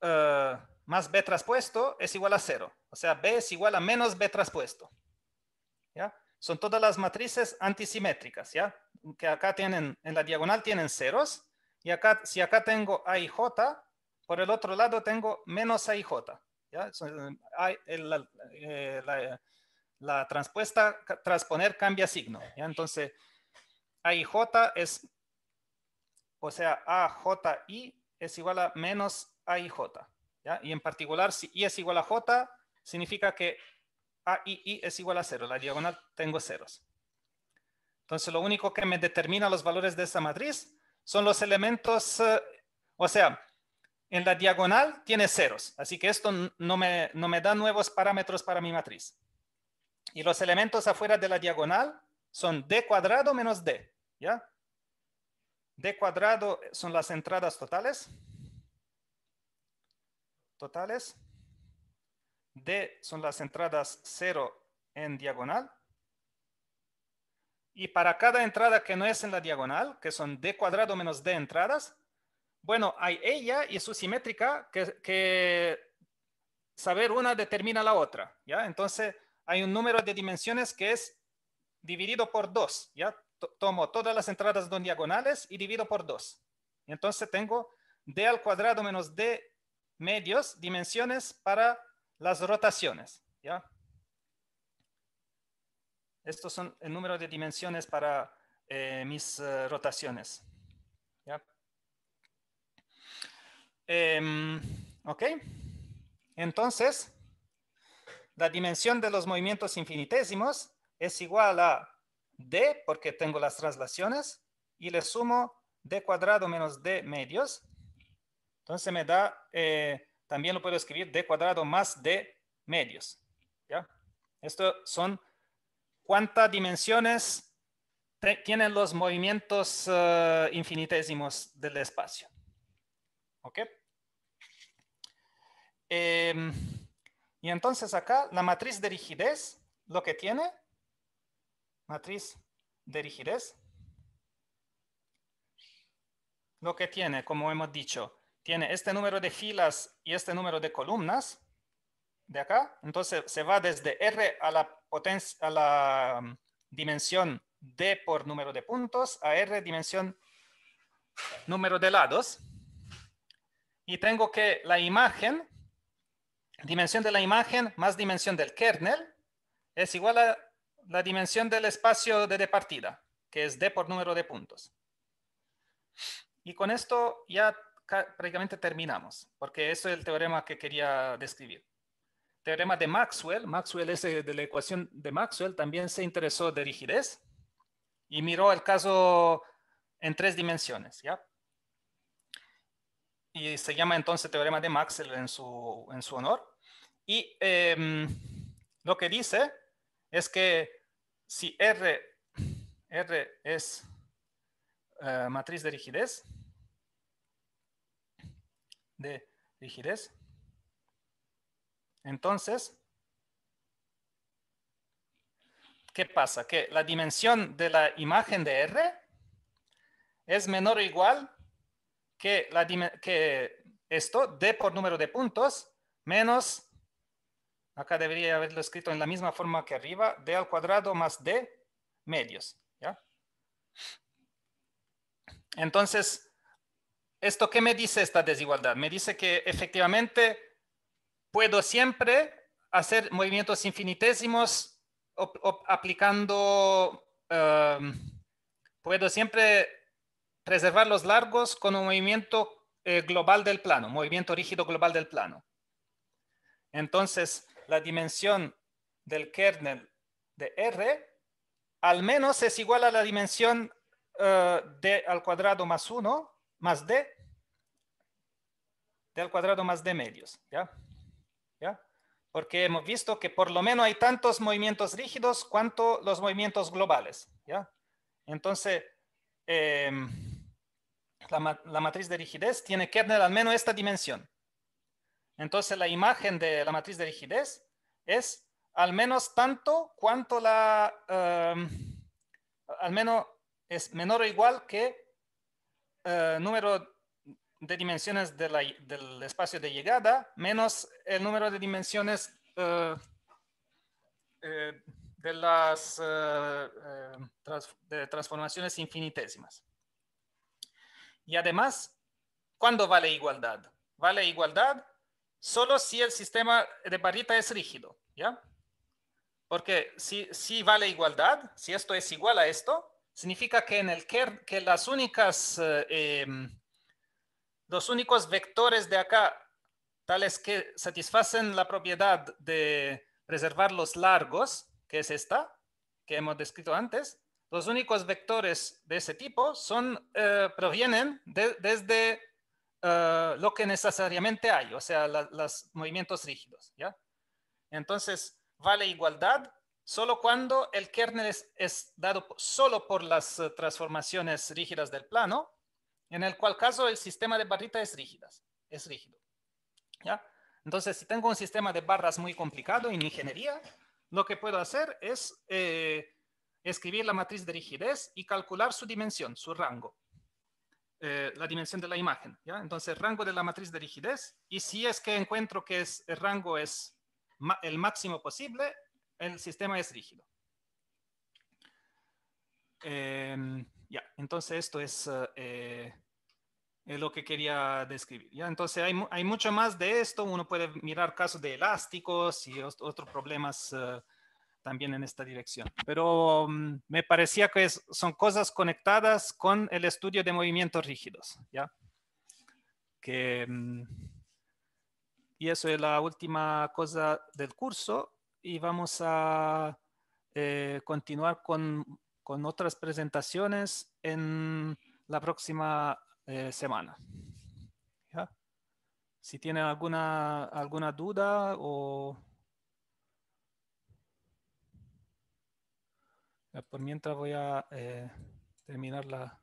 eh, más B traspuesto es igual a cero. O sea, B es igual a menos B traspuesto. ¿Ya? Son todas las matrices antisimétricas, ¿ya? Que acá tienen, en la diagonal tienen ceros. Y acá, si acá tengo A J, por el otro lado tengo menos A J. ¿ya? Eh, la, la transpuesta, transponer cambia signo. ¿ya? Entonces, AIJ es, o sea, AJI es igual a menos AIJ. ¿ya? Y en particular, si I es igual a J, significa que AII es igual a cero. La diagonal tengo ceros. Entonces, lo único que me determina los valores de esa matriz son los elementos, eh, o sea, en la diagonal tiene ceros. Así que esto no me, no me da nuevos parámetros para mi matriz. Y los elementos afuera de la diagonal son d cuadrado menos d, ¿ya? d cuadrado son las entradas totales. Totales. d son las entradas cero en diagonal. Y para cada entrada que no es en la diagonal, que son d cuadrado menos d entradas, bueno, hay ella y su simétrica que, que saber una determina la otra, ¿ya? Entonces, hay un número de dimensiones que es dividido por 2, ¿ya? Tomo todas las entradas no diagonales y divido por 2. Entonces tengo d al cuadrado menos d medios, dimensiones para las rotaciones, ¿ya? Estos son el número de dimensiones para eh, mis eh, rotaciones, ¿ya? Em, ok, entonces la dimensión de los movimientos infinitésimos es igual a d, porque tengo las traslaciones, y le sumo d cuadrado menos d medios. Entonces me da, eh, también lo puedo escribir d cuadrado más d medios. ¿ya? Esto son cuántas dimensiones tienen los movimientos eh, infinitésimos del espacio. ¿Ok? Eh, y entonces acá la matriz de rigidez, lo que tiene, matriz de rigidez, lo que tiene, como hemos dicho, tiene este número de filas y este número de columnas de acá. Entonces se va desde R a la, potencia, a la um, dimensión D por número de puntos a R dimensión número de lados. Y tengo que la imagen dimensión de la imagen más dimensión del kernel es igual a la dimensión del espacio de, partida, que es d por número de puntos. Y con esto ya prácticamente terminamos, porque eso es el teorema que quería describir. Teorema de Maxwell, Maxwell es eh, de la ecuación de Maxwell, también se interesó de rigidez y miró el caso en tres dimensiones, ¿ya? Y se llama entonces teorema de Maxwell en su, en su honor. Y em, lo que dice es que si R, R es eh, matriz de rigidez, de rigidez, entonces, ¿qué pasa? Que la dimensión de la imagen de R es menor o igual que, la, que esto, D por número de puntos, menos Acá debería haberlo escrito en la misma forma que arriba, d al cuadrado más d medios. Entonces, ¿esto qué me dice esta desigualdad? Me dice que efectivamente puedo siempre hacer movimientos infinitésimos aplicando, em, puedo siempre preservar los largos con un movimiento eh, global del plano, movimiento rígido global del plano. Entonces, la dimensión del kernel de R al menos es igual a la dimensión eh, de D al cuadrado más 1 más D D al cuadrado más D medios. Porque hemos visto que por lo menos hay tantos movimientos rígidos cuanto los movimientos globales. Entonces, em, la, la matriz de rigidez tiene kernel al menos esta dimensión. Entonces la imagen de la matriz de rigidez es al menos tanto cuanto la, em, al menos es menor o igual que el eh, número de dimensiones del espacio de llegada menos el número de dimensiones eh, eh, de las em, transformaciones infinitésimas. Y además, ¿cuándo vale igualdad? Vale igualdad solo si el sistema de barrita es rígido, ¿ya? Porque si, si vale igualdad, si esto es igual a esto, significa que en el que las únicas, eh, em, los únicos vectores de acá, tales que satisfacen la propiedad de reservar los largos, que es esta, que hemos descrito antes, los únicos vectores de ese tipo son, eh, provienen desde eh, lo que necesariamente hay, o sea, los movimientos rígidos, ¿ya? Entonces, vale igualdad solo cuando el kernel es, dado solo por las eh, transformaciones rígidas del plano, en el cual caso el sistema de barritas es, rígidas, es rígido, ¿ya? Entonces, si tengo un sistema de barras muy complicado en ingeniería, lo que puedo hacer es eh, escribir la matriz de rigidez y calcular su dimensión, su rango. Eh, la dimensión de la imagen. ¿ya? Entonces, rango de la matriz de rigidez. Y si es que encuentro que es, el rango es el máximo posible, el sistema es rígido. Em, ya, entonces esto es eh, eh, lo que quería describir. Entonces hay, mucho más de esto. Uno puede mirar casos de elásticos y otros problemas también en esta dirección. Pero mm, me parecía que son cosas conectadas con el estudio de movimientos rígidos, ¿ya? Que, mm, y eso es la última cosa del curso y vamos a eh, continuar con, con, otras presentaciones en la próxima eh, semana. ¿ya? Si tienen alguna, alguna duda o... Por mientras voy a eh, terminar la,